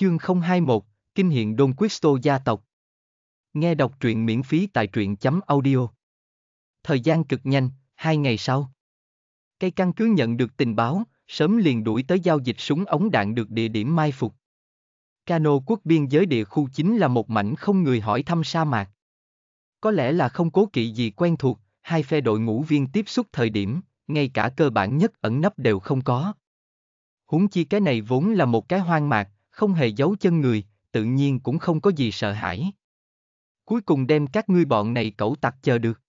Chương 021, Kinh hiện Don Quisto gia tộc. Nghe đọc truyện miễn phí tại truyện chấm audio. Thời gian cực nhanh, hai ngày sau. Cây căn cứ nhận được tình báo, sớm liền đuổi tới giao dịch súng ống đạn được địa điểm mai phục. Cano quốc biên giới địa khu chính là một mảnh không người hỏi thăm sa mạc. Có lẽ là không cố kỵ gì quen thuộc, hai phe đội ngũ viên tiếp xúc thời điểm, ngay cả cơ bản nhất ẩn nấp đều không có. Huống chi cái này vốn là một cái hoang mạc, không hề giấu chân người, tự nhiên cũng không có gì sợ hãi. Cuối cùng đem các ngươi bọn này cẩu tặc chờ được.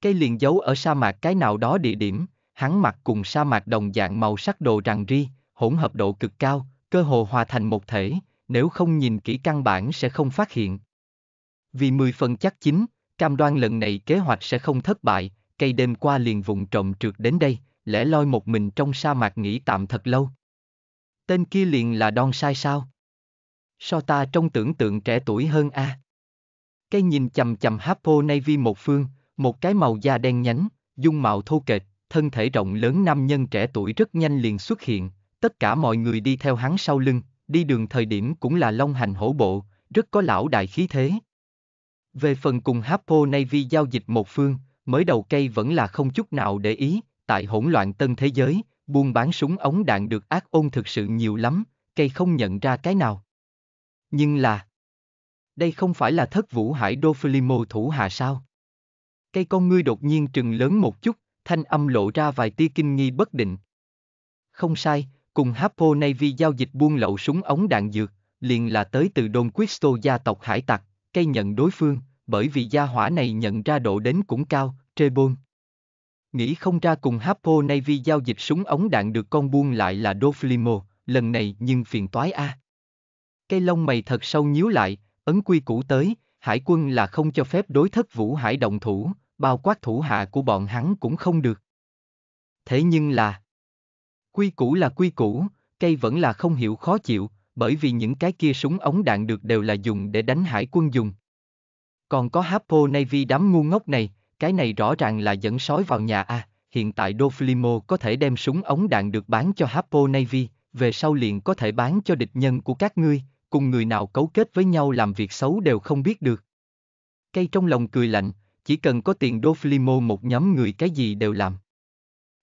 Cây liền giấu ở sa mạc cái nào đó địa điểm, hắn mặc cùng sa mạc đồng dạng màu sắc đồ rằng ri, hỗn hợp độ cực cao, cơ hồ hòa thành một thể, nếu không nhìn kỹ căn bản sẽ không phát hiện. Vì 10 phần chắc chính, cam đoan lần này kế hoạch sẽ không thất bại, cây đêm qua liền vụng trộm trượt đến đây, lẽ loi một mình trong sa mạc nghỉ tạm thật lâu. Tên kia liền là đon sai sao? So ta trong tưởng tượng trẻ tuổi hơn a. À? Cái nhìn chầm chầm Hapo Navy một phương, một cái màu da đen nhánh, dung mạo thô kệch, thân thể rộng lớn nam nhân trẻ tuổi rất nhanh liền xuất hiện, tất cả mọi người đi theo hắn sau lưng, đi đường thời điểm cũng là long hành hổ bộ, rất có lão đại khí thế. Về phần cùng Hapo Navy giao dịch một phương, mới đầu cây vẫn là không chút nào để ý, tại hỗn loạn tân thế giới, buôn bán súng ống đạn được ác ôn thực sự nhiều lắm, cây không nhận ra cái nào. Nhưng là... Đây không phải là thất vũ hải đô Philimo thủ hạ sao? Cây con ngươi đột nhiên trừng lớn một chút, thanh âm lộ ra vài tia kinh nghi bất định. Không sai, cùng Hapo Navy giao dịch buôn lậu súng ống đạn dược, liền là tới từ Don Quisto gia tộc hải tặc, cây nhận đối phương, bởi vì gia hỏa này nhận ra độ đến cũng cao, Trebon. Nghĩ không ra cùng Hapo Navy giao dịch súng ống đạn được con buông lại là Doflimo, lần này nhưng phiền toái a. À. Cây lông mày thật sâu nhíu lại, ấn quy cũ tới, hải quân là không cho phép đối thất vũ hải động thủ, bao quát thủ hạ của bọn hắn cũng không được. Thế nhưng là... Quy cũ là quy cũ, cây vẫn là không hiểu khó chịu, bởi vì những cái kia súng ống đạn được đều là dùng để đánh hải quân dùng. Còn có Hapo Navy đám ngu ngốc này, cái này rõ ràng là dẫn sói vào nhà a. À, hiện tại Doflimo có thể đem súng ống đạn được bán cho Hapo Navy, về sau liền có thể bán cho địch nhân của các ngươi, cùng người nào cấu kết với nhau làm việc xấu đều không biết được. Cây trong lòng cười lạnh, chỉ cần có tiền Doflimo một nhóm người cái gì đều làm.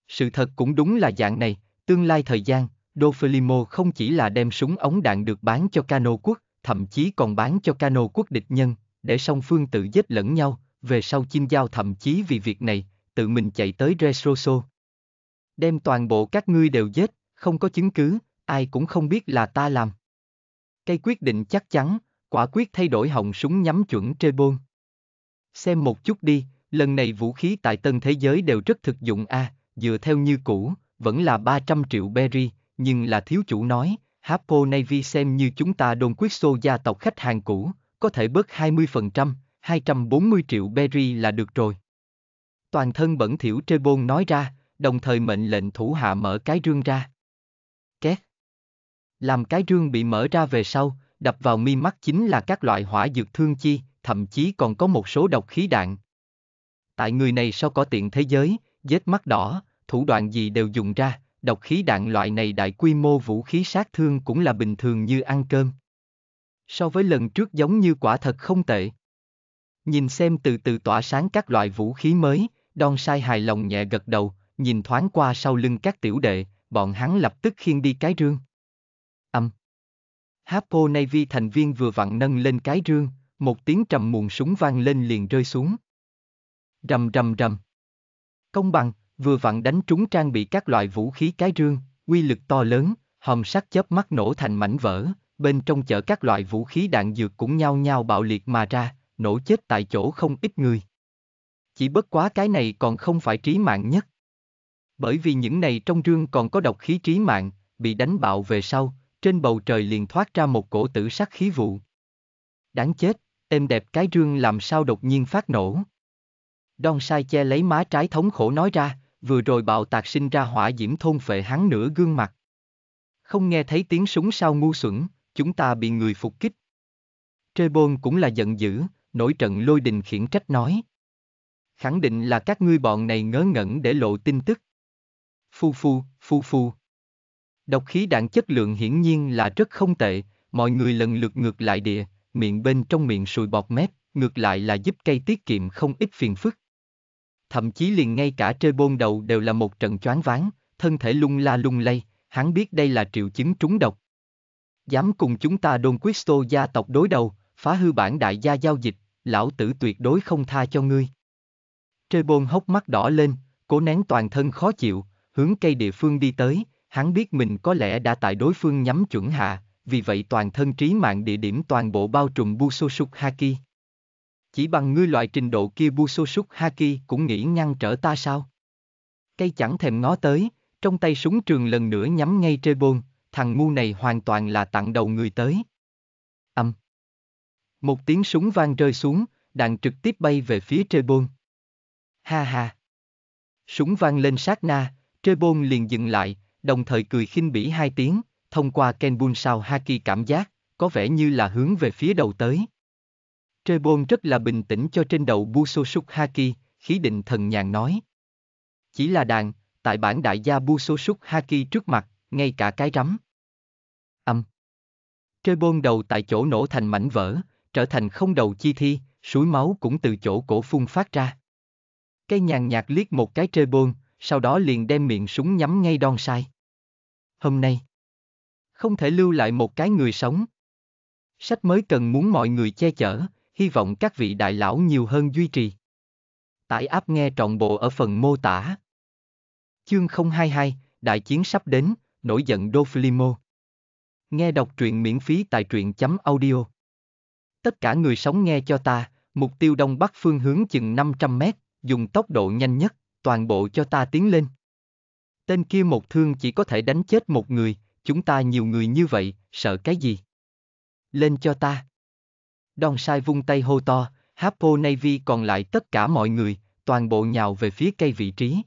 Sự thật cũng đúng là dạng này, tương lai thời gian, Doflimo không chỉ là đem súng ống đạn được bán cho cano quốc, thậm chí còn bán cho cano quốc địch nhân, để song phương tự giết lẫn nhau, về sau chim giao thậm chí vì việc này, tự mình chạy tới Resoso. Đem toàn bộ các ngươi đều giết, không có chứng cứ, ai cũng không biết là ta làm. Cây quyết định chắc chắn, quả quyết thay đổi họng súng nhắm chuẩn trê bôn. Xem một chút đi, lần này vũ khí tại tân thế giới đều rất thực dụng a, à, dựa theo như cũ, vẫn là 300 triệu berry, nhưng là thiếu chủ nói, Hapo Navy xem như chúng ta đồn quyết xô gia tộc khách hàng cũ, có thể bớt 20%, 240 triệu berry là được rồi. Toàn thân bẩn thiểu Trebon nói ra, đồng thời mệnh lệnh thủ hạ mở cái rương ra. Két. Làm cái rương bị mở ra về sau, đập vào mi mắt chính là các loại hỏa dược thương chi, thậm chí còn có một số độc khí đạn. Tại người này sao có tiện thế giới, vết mắt đỏ, thủ đoạn gì đều dùng ra, độc khí đạn loại này đại quy mô vũ khí sát thương cũng là bình thường như ăn cơm. So với lần trước giống như quả thật không tệ. Nhìn xem từ từ tỏa sáng các loại vũ khí mới, đon sai hài lòng nhẹ gật đầu, nhìn thoáng qua sau lưng các tiểu đệ, bọn hắn lập tức khiêng đi cái rương. Âm. Hapo Navy thành viên vừa vặn nâng lên cái rương, một tiếng trầm muộn súng vang lên liền rơi xuống. Rầm rầm rầm. Công bằng, vừa vặn đánh trúng trang bị các loại vũ khí cái rương, uy lực to lớn, hòm sắt chớp mắt nổ thành mảnh vỡ, bên trong chở các loại vũ khí đạn dược cũng nhao nhao bạo liệt mà ra, nổ chết tại chỗ không ít người. Chỉ bất quá cái này còn không phải trí mạng nhất. Bởi vì những này trong rương còn có độc khí trí mạng, bị đánh bạo về sau, trên bầu trời liền thoát ra một cổ tử sắc khí vụ. Đáng chết, êm đẹp cái rương làm sao đột nhiên phát nổ. Đon sai che lấy má trái thống khổ nói ra, vừa rồi bạo tạc sinh ra hỏa diễm thôn phệ hắn nửa gương mặt. Không nghe thấy tiếng súng sao ngu xuẩn, chúng ta bị người phục kích. Trê Bôn cũng là giận dữ, nổi trận lôi đình khiển trách nói. Khẳng định là các ngươi bọn này ngớ ngẩn để lộ tin tức. Phu phu, phu phu. Độc khí đạn chất lượng hiển nhiên là rất không tệ, mọi người lần lượt ngược lại địa, miệng bên trong miệng sùi bọt mép, ngược lại là giúp cây tiết kiệm không ít phiền phức. Thậm chí liền ngay cả trê bôn đầu đều là một trận choáng váng, thân thể lung la lung lay, hắn biết đây là triệu chứng trúng độc. Dám cùng chúng ta Don Quisto gia tộc đối đầu, phá hư bản đại gia giao dịch, lão tử tuyệt đối không tha cho ngươi. Trê bôn hốc mắt đỏ lên, cố nén toàn thân khó chịu, hướng cây địa phương đi tới, hắn biết mình có lẽ đã tại đối phương nhắm chuẩn hạ, vì vậy toàn thân trí mạng địa điểm toàn bộ bao trùm Busoshuk Haki. Chỉ bằng ngươi loại trình độ kia Busoshuk Haki cũng nghĩ ngăn trở ta sao? Cây chẳng thèm ngó tới, trong tay súng trường lần nữa nhắm ngay trê bôn, thằng ngu này hoàn toàn là tặng đầu người tới. Một tiếng súng vang rơi xuống, đạn trực tiếp bay về phía Trê Bôn. Ha ha. Súng vang lên sát na, Trê Bôn liền dừng lại, đồng thời cười khinh bỉ hai tiếng, thông qua Kenbun sao Haki cảm giác, có vẻ như là hướng về phía đầu tới. Trê Bôn rất là bình tĩnh cho trên đầu Busoshuk Haki, khí định thần nhàn nói. Chỉ là đàn, tại bản đại gia Busoshuk Haki trước mặt, ngay cả cái rắm. Âm. Trê Bôn đầu tại chỗ nổ thành mảnh vỡ, trở thành không đầu chi thi, suối máu cũng từ chỗ cổ phun phát ra. Cây nhàn nhạt liếc một cái trê bôn, sau đó liền đem miệng súng nhắm ngay đon sai. Hôm nay, không thể lưu lại một cái người sống. Sách mới cần muốn mọi người che chở, hy vọng các vị đại lão nhiều hơn duy trì. Tải áp nghe trọn bộ ở phần mô tả. Chương 022, đại chiến sắp đến, nổi giận Đô Nghe đọc truyện miễn phí tại truyện chấm audio. Tất cả người sống nghe cho ta, mục tiêu đông bắc phương hướng chừng 500 mét, dùng tốc độ nhanh nhất, toàn bộ cho ta tiến lên. Tên kia một thương chỉ có thể đánh chết một người, chúng ta nhiều người như vậy, sợ cái gì? Lên cho ta. Đon sai vung tay hô to, Hapo Navy còn lại tất cả mọi người, toàn bộ nhào về phía cây vị trí.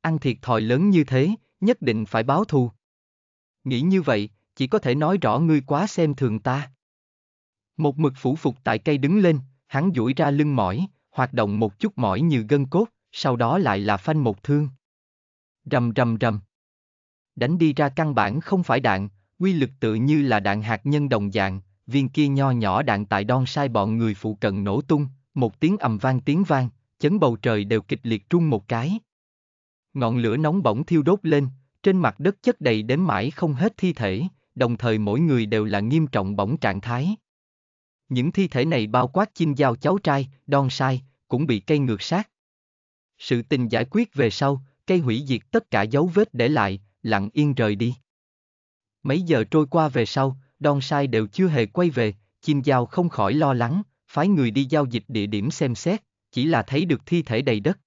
Ăn thiệt thòi lớn như thế, nhất định phải báo thù. Nghĩ như vậy, chỉ có thể nói rõ ngươi quá xem thường ta. Một mực phủ phục tại cây đứng lên, hắn duỗi ra lưng mỏi, hoạt động một chút mỏi như gân cốt, sau đó lại là phanh một thương. Rầm rầm rầm. Đánh đi ra căn bản không phải đạn, quy lực tự như là đạn hạt nhân đồng dạng, viên kia nho nhỏ đạn tại đon sai bọn người phụ cận nổ tung, một tiếng ầm vang tiếng vang, chấn bầu trời đều kịch liệt trung một cái. Ngọn lửa nóng bỏng thiêu đốt lên, trên mặt đất chất đầy đến mãi không hết thi thể, đồng thời mỗi người đều là nghiêm trọng bỏng trạng thái. Những thi thể này bao quát chim dao cháu trai, đon sai, cũng bị cây ngược sát. Sự tình giải quyết về sau, cây hủy diệt tất cả dấu vết để lại, lặng yên rời đi. Mấy giờ trôi qua về sau, đon sai đều chưa hề quay về, chim dao không khỏi lo lắng, phái người đi giao dịch địa điểm xem xét, chỉ là thấy được thi thể đầy đất.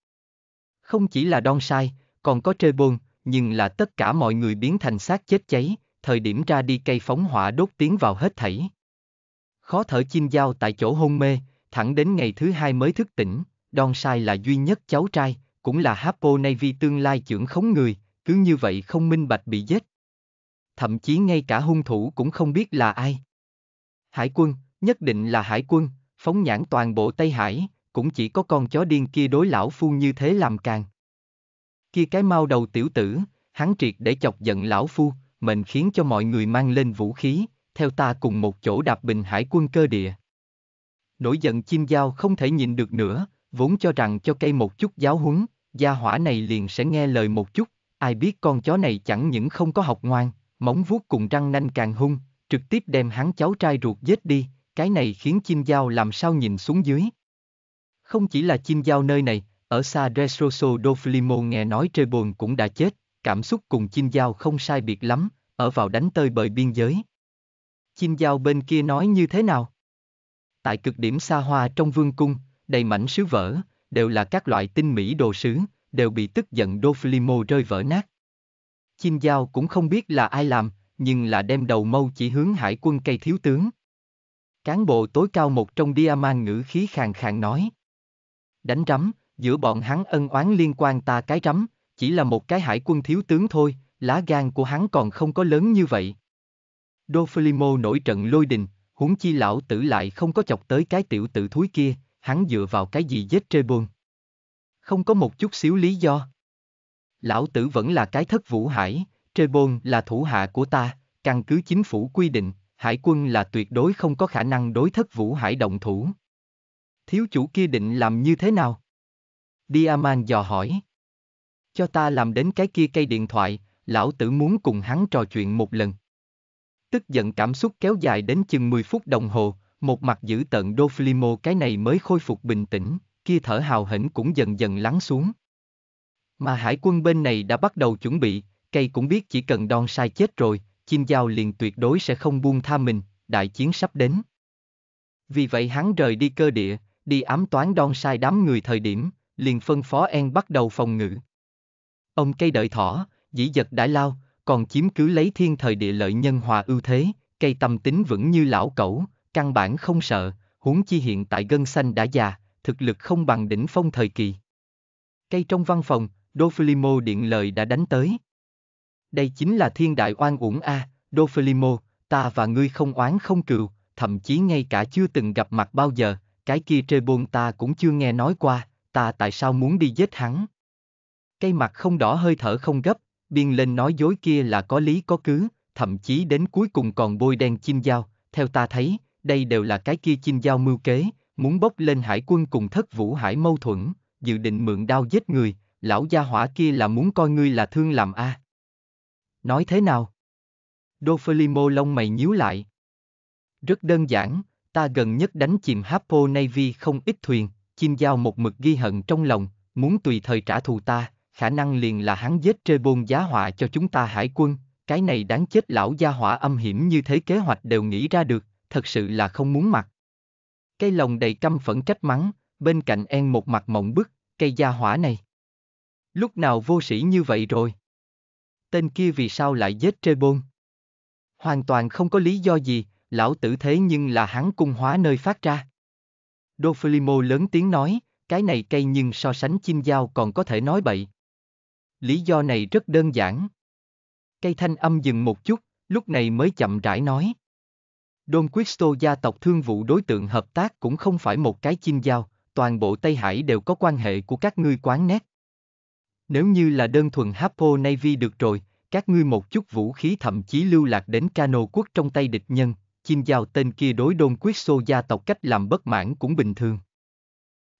Không chỉ là đon sai, còn có trê bôn, nhưng là tất cả mọi người biến thành xác chết cháy, thời điểm ra đi cây phóng hỏa đốt tiến vào hết thảy. Khó thở chim dao tại chỗ hôn mê, thẳng đến ngày thứ hai mới thức tỉnh, đòn Sai là duy nhất cháu trai, cũng là Hapo Navy tương lai trưởng khống người, cứ như vậy không minh bạch bị giết. Thậm chí ngay cả hung thủ cũng không biết là ai. Hải quân, nhất định là hải quân, phóng nhãn toàn bộ Tây Hải, cũng chỉ có con chó điên kia đối lão phu như thế làm càng. Kia cái mau đầu tiểu tử, hắn triệt để chọc giận lão phu, mình khiến cho mọi người mang lên vũ khí, theo ta cùng một chỗ đạp bình hải quân cơ địa. Nổi giận chim giao không thể nhìn được nữa, vốn cho rằng cho cây một chút giáo huấn, gia hỏa này liền sẽ nghe lời một chút, ai biết con chó này chẳng những không có học ngoan, móng vuốt cùng răng nanh càng hung, trực tiếp đem hắn cháu trai ruột giết đi, cái này khiến chim giao làm sao nhìn xuống dưới. Không chỉ là chim giao nơi này, ở xa Resoso Doflimo nghe nói trời buồn cũng đã chết, cảm xúc cùng chim giao không sai biệt lắm, ở vào đánh tơi bời biên giới chim giao bên kia nói như thế nào? Tại cực điểm xa hoa trong vương cung, đầy mảnh sứ vỡ, đều là các loại tinh mỹ đồ sứ, đều bị tức giận Doflimo rơi vỡ nát. Chim giao cũng không biết là ai làm, nhưng là đem đầu mâu chỉ hướng hải quân cây thiếu tướng. Cán bộ tối cao một trong Diaman ngữ khí khàn khàn nói. Đánh rắm, giữa bọn hắn ân oán liên quan ta cái rắm, chỉ là một cái hải quân thiếu tướng thôi, lá gan của hắn còn không có lớn như vậy. Đophelimo nổi trận lôi đình, huống chi lão tử lại không có chọc tới cái tiểu tử thúi kia, hắn dựa vào cái gì giết Trebon. Không có một chút xíu lý do. Lão tử vẫn là cái thất vũ hải, Trebon là thủ hạ của ta, căn cứ chính phủ quy định, hải quân là tuyệt đối không có khả năng đối thất vũ hải động thủ. Thiếu chủ kia định làm như thế nào? Diaman dò hỏi. Cho ta làm đến cái kia cây điện thoại, lão tử muốn cùng hắn trò chuyện một lần. Tức giận cảm xúc kéo dài đến chừng 10 phút đồng hồ, một mặt giữ tận Doflimo cái này mới khôi phục bình tĩnh, kia thở hào hỉnh cũng dần dần lắng xuống. Mà hải quân bên này đã bắt đầu chuẩn bị, cây cũng biết chỉ cần đòn sai chết rồi, chim dao liền tuyệt đối sẽ không buông tha mình, đại chiến sắp đến. Vì vậy hắn rời đi cơ địa, đi ám toán đon sai đám người thời điểm, liền phân phó En bắt đầu phòng ngự. Ông cây đợi thỏ, dĩ giật đại lao, còn chiếm cứ lấy thiên thời địa lợi nhân hòa ưu thế, cây tâm tính vững như lão cẩu, căn bản không sợ, huống chi hiện tại gân xanh đã già, thực lực không bằng đỉnh phong thời kỳ. Cây trong văn phòng, Dofilimo điện lời đã đánh tới. Đây chính là thiên đại oan uổng A, Dofilimo, ta và ngươi không oán không cừu, thậm chí ngay cả chưa từng gặp mặt bao giờ, cái kia trê buôn ta cũng chưa nghe nói qua, ta tại sao muốn đi giết hắn. Cây mặt không đỏ hơi thở không gấp, biên lên nói dối kia là có lý có cứ, thậm chí đến cuối cùng còn bôi đen chim dao, theo ta thấy, đây đều là cái kia chim dao mưu kế, muốn bốc lên hải quân cùng thất vũ hải mâu thuẫn, dự định mượn đao giết người, lão gia hỏa kia là muốn coi ngươi là thương làm a. À. Nói thế nào? Đô lông mày nhíu lại. Rất đơn giản, ta gần nhất đánh chìm Hapo Navy không ít thuyền, chim dao một mực ghi hận trong lòng, muốn tùy thời trả thù ta, khả năng liền là hắn giết trê bôn giá họa cho chúng ta hải quân, cái này đáng chết lão gia hỏa âm hiểm như thế kế hoạch đều nghĩ ra được, thật sự là không muốn mặt. Cái lòng đầy căm phẫn trách mắng, bên cạnh en một mặt mộng bức, cây gia hỏa này. Lúc nào vô sĩ như vậy rồi? Tên kia vì sao lại giết trê bôn? Hoàn toàn không có lý do gì, lão tử thế nhưng là hắn cung hóa nơi phát ra. Đô Phlimo lớn tiếng nói, cái này cây nhưng so sánh chim dao còn có thể nói bậy lý do này rất đơn giản. Cây thanh âm dừng một chút, lúc này mới chậm rãi nói. Don Quisto gia tộc thương vụ đối tượng hợp tác cũng không phải một cái chim giao, toàn bộ Tây Hải đều có quan hệ của các ngươi quán nét. Nếu như là đơn thuần Hapo Navy được rồi, các ngươi một chút vũ khí thậm chí lưu lạc đến cano quốc trong tay địch nhân, chim giao tên kia đối Don Quisto gia tộc cách làm bất mãn cũng bình thường.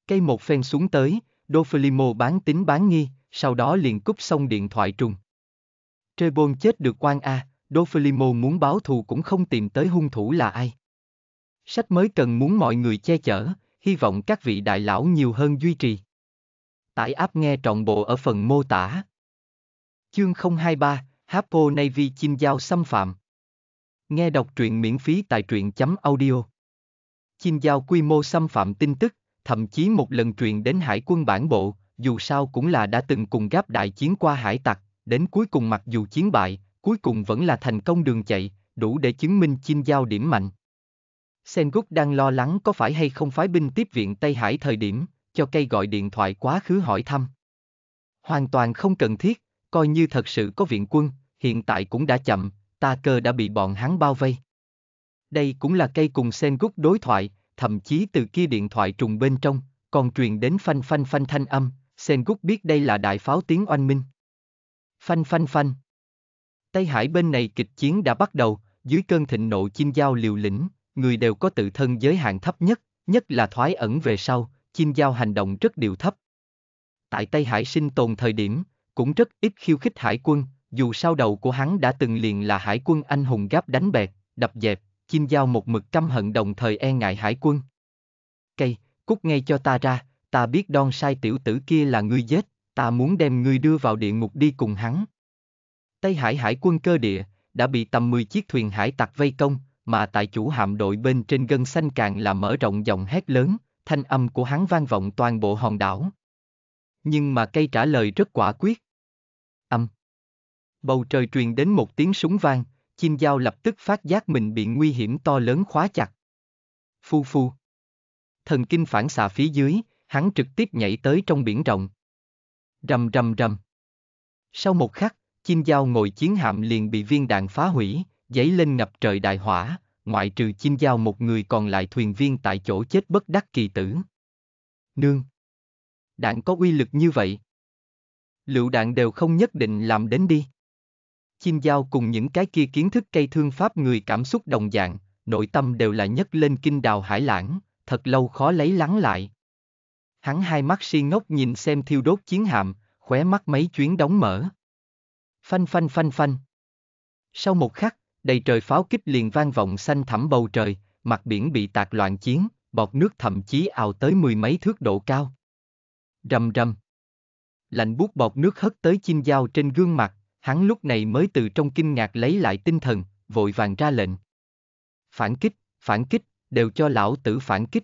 Cây một phen xuống tới, Doflimo bán tính bán nghi, sau đó liền cúp xong điện thoại trùng. Trebon chết được quan A, Dofilimo muốn báo thù cũng không tìm tới hung thủ là ai. Sách mới cần muốn mọi người che chở, hy vọng các vị đại lão nhiều hơn duy trì. Tải áp nghe trọn bộ ở phần mô tả. Chương 023, Hapo Navy chim giao xâm phạm. Nghe đọc truyện miễn phí tại truyện chấm audio. Chim giao quy mô xâm phạm tin tức, thậm chí một lần truyền đến hải quân bản bộ, dù sao cũng là đã từng cùng gáp đại chiến qua hải tặc, đến cuối cùng mặc dù chiến bại, cuối cùng vẫn là thành công đường chạy, đủ để chứng minh chinh Giao điểm mạnh. Sengoku đang lo lắng có phải hay không phái binh tiếp viện Tây Hải thời điểm, cho cây gọi điện thoại quá khứ hỏi thăm. Hoàn toàn không cần thiết, coi như thật sự có viện quân, hiện tại cũng đã chậm, ta cơ đã bị bọn hắn bao vây. Đây cũng là cây cùng Sengoku đối thoại, thậm chí từ kia điện thoại trùng bên trong, còn truyền đến phanh phanh phanh thanh âm, Sengut biết đây là đại pháo tiếng oanh minh. Phanh phanh phanh. Tây Hải bên này kịch chiến đã bắt đầu, dưới cơn thịnh nộ chim giao liều lĩnh, người đều có tự thân giới hạn thấp nhất, nhất là thoái ẩn về sau, chim giao hành động rất điều thấp. Tại Tây Hải sinh tồn thời điểm, cũng rất ít khiêu khích hải quân, dù sao đầu của hắn đã từng liền là hải quân anh hùng gáp đánh bẹt, đập dẹp, chim giao một mực căm hận đồng thời e ngại hải quân. Cây, cút ngay cho ta ra, ta biết đon sai tiểu tử kia là ngươi giết, ta muốn đem ngươi đưa vào địa ngục đi cùng hắn. Tây Hải hải quân cơ địa, đã bị tầm 10 chiếc thuyền hải tặc vây công, mà tại chủ hạm đội bên trên gân xanh càng là mở rộng giọng hét lớn, thanh âm của hắn vang vọng toàn bộ hòn đảo. Nhưng mà cây trả lời rất quả quyết. Âm. Bầu trời truyền đến một tiếng súng vang, chim dao lập tức phát giác mình bị nguy hiểm to lớn khóa chặt. Phu phu. Thần kinh phản xạ phía dưới, hắn trực tiếp nhảy tới trong biển rộng. Rầm rầm rầm. Sau một khắc, chim dao ngồi chiến hạm liền bị viên đạn phá hủy, giấy lên ngập trời đại hỏa, ngoại trừ chim dao một người còn lại thuyền viên tại chỗ chết bất đắc kỳ tử. Nương. Đạn có uy lực như vậy. Lựu đạn đều không nhất định làm đến đi. Chim dao cùng những cái kia kiến thức cây thương pháp người cảm xúc đồng dạng, nội tâm đều là nhất lên kinh đào hải lãng, thật lâu khó lấy lắng lại hắn hai mắt si ngốc nhìn xem thiêu đốt chiến hạm, khóe mắt mấy chuyến đóng mở. Phanh phanh phanh phanh. Sau một khắc, đầy trời pháo kích liền vang vọng xanh thẳm bầu trời, mặt biển bị tạc loạn chiến, bọt nước thậm chí ào tới mười mấy thước độ cao. Rầm rầm. Lạnh buốt bọt nước hất tới chim dao trên gương mặt, hắn lúc này mới từ trong kinh ngạc lấy lại tinh thần, vội vàng ra lệnh. Phản kích, phản kích, đều cho lão tử phản kích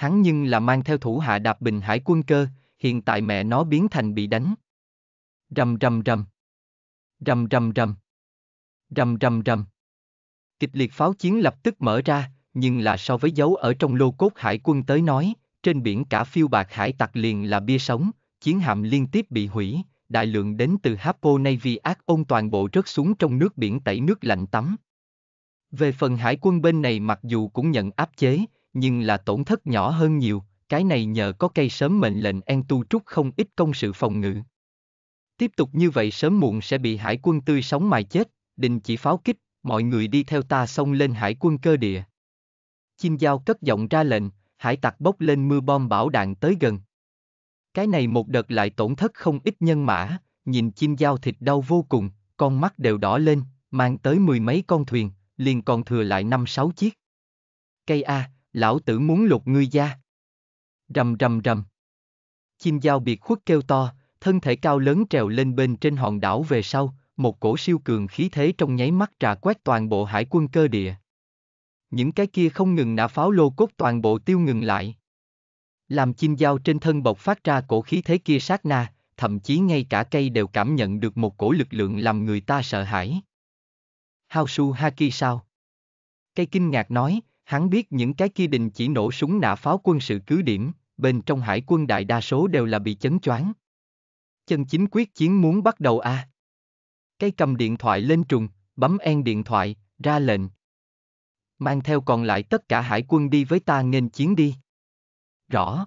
hắn nhưng là mang theo thủ hạ đạp bình hải quân cơ, hiện tại mẹ nó biến thành bị đánh. Rầm rầm rầm. Rầm rầm rầm. Rầm rầm rầm. Kịch liệt pháo chiến lập tức mở ra, nhưng là so với dấu ở trong lô cốt hải quân tới nói, trên biển cả phiêu bạc hải tặc liền là bia sống, chiến hạm liên tiếp bị hủy, đại lượng đến từ Hapo Navy ác ôn toàn bộ rớt xuống trong nước biển tẩy nước lạnh tắm. Về phần hải quân bên này mặc dù cũng nhận áp chế, nhưng là tổn thất nhỏ hơn nhiều, cái này nhờ có cây sớm mệnh lệnh En Tu trúc không ít công sự phòng ngự. Tiếp tục như vậy sớm muộn sẽ bị hải quân tươi sống mài chết, đình chỉ pháo kích, mọi người đi theo ta xông lên hải quân cơ địa. Chim giao cất giọng ra lệnh, hải tặc bốc lên mưa bom bảo đạn tới gần. Cái này một đợt lại tổn thất không ít nhân mã, nhìn chim giao thịt đau vô cùng, con mắt đều đỏ lên, mang tới mười mấy con thuyền, liền còn thừa lại năm sáu chiếc. Cây A, lão tử muốn lục ngươi da. Rầm rầm rầm. Chim dao biệt khuất kêu to, thân thể cao lớn trèo lên bên trên hòn đảo về sau, một cổ siêu cường khí thế trong nháy mắt trà quét toàn bộ hải quân cơ địa. Những cái kia không ngừng nã pháo lô cốt toàn bộ tiêu ngừng lại. Làm chim dao trên thân bộc phát ra cổ khí thế kia sát na, thậm chí ngay cả cây đều cảm nhận được một cổ lực lượng làm người ta sợ hãi. Hao su Haki sao? Cây kinh ngạc nói, Hắn biết những cái kia đình chỉ nổ súng nã pháo quân sự cứ điểm, bên trong hải quân đại đa số đều là bị chấn choáng. Chân chính quyết chiến muốn bắt đầu À? Cây cầm điện thoại lên trùng, bấm en điện thoại, ra lệnh. Mang theo còn lại tất cả hải quân đi với ta nghênh chiến đi. Rõ.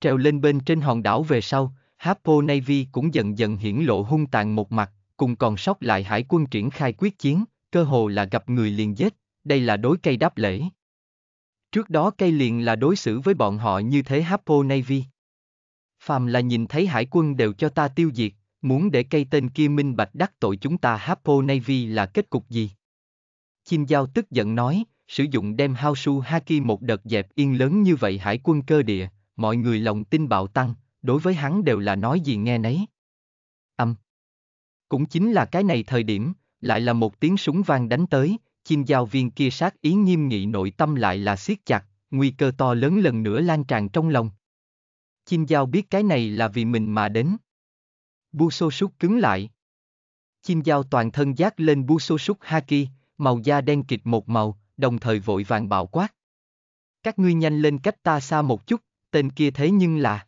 Trèo lên bên trên hòn đảo về sau, Hapo Navy cũng dần dần hiển lộ hung tàn một mặt, cùng còn sót lại hải quân triển khai quyết chiến, cơ hồ là gặp người liền giết, đây là đối cây đáp lễ. Trước đó cây liền là đối xử với bọn họ như thế Hapo Navy. Phàm là nhìn thấy hải quân đều cho ta tiêu diệt, muốn để cây tên kia minh bạch đắc tội chúng ta Hapo Navy là kết cục gì? Chim Giao tức giận nói, sử dụng đem hao su haki một đợt dẹp yên lớn như vậy hải quân cơ địa, mọi người lòng tin bạo tăng, đối với hắn đều là nói gì nghe nấy. Âm. Cũng chính là cái này thời điểm, lại là một tiếng súng vang đánh tới, chim giao viên kia sát ý nghiêm nghị nội tâm lại là siết chặt, nguy cơ to lớn lần nữa lan tràn trong lòng. Chim giao biết cái này là vì mình mà đến. Bu sô súc cứng lại. Chim giao toàn thân giác lên bu sô súc haki, màu da đen kịt một màu, đồng thời vội vàng bạo quát. Các ngươi nhanh lên cách ta xa một chút, tên kia thế nhưng là...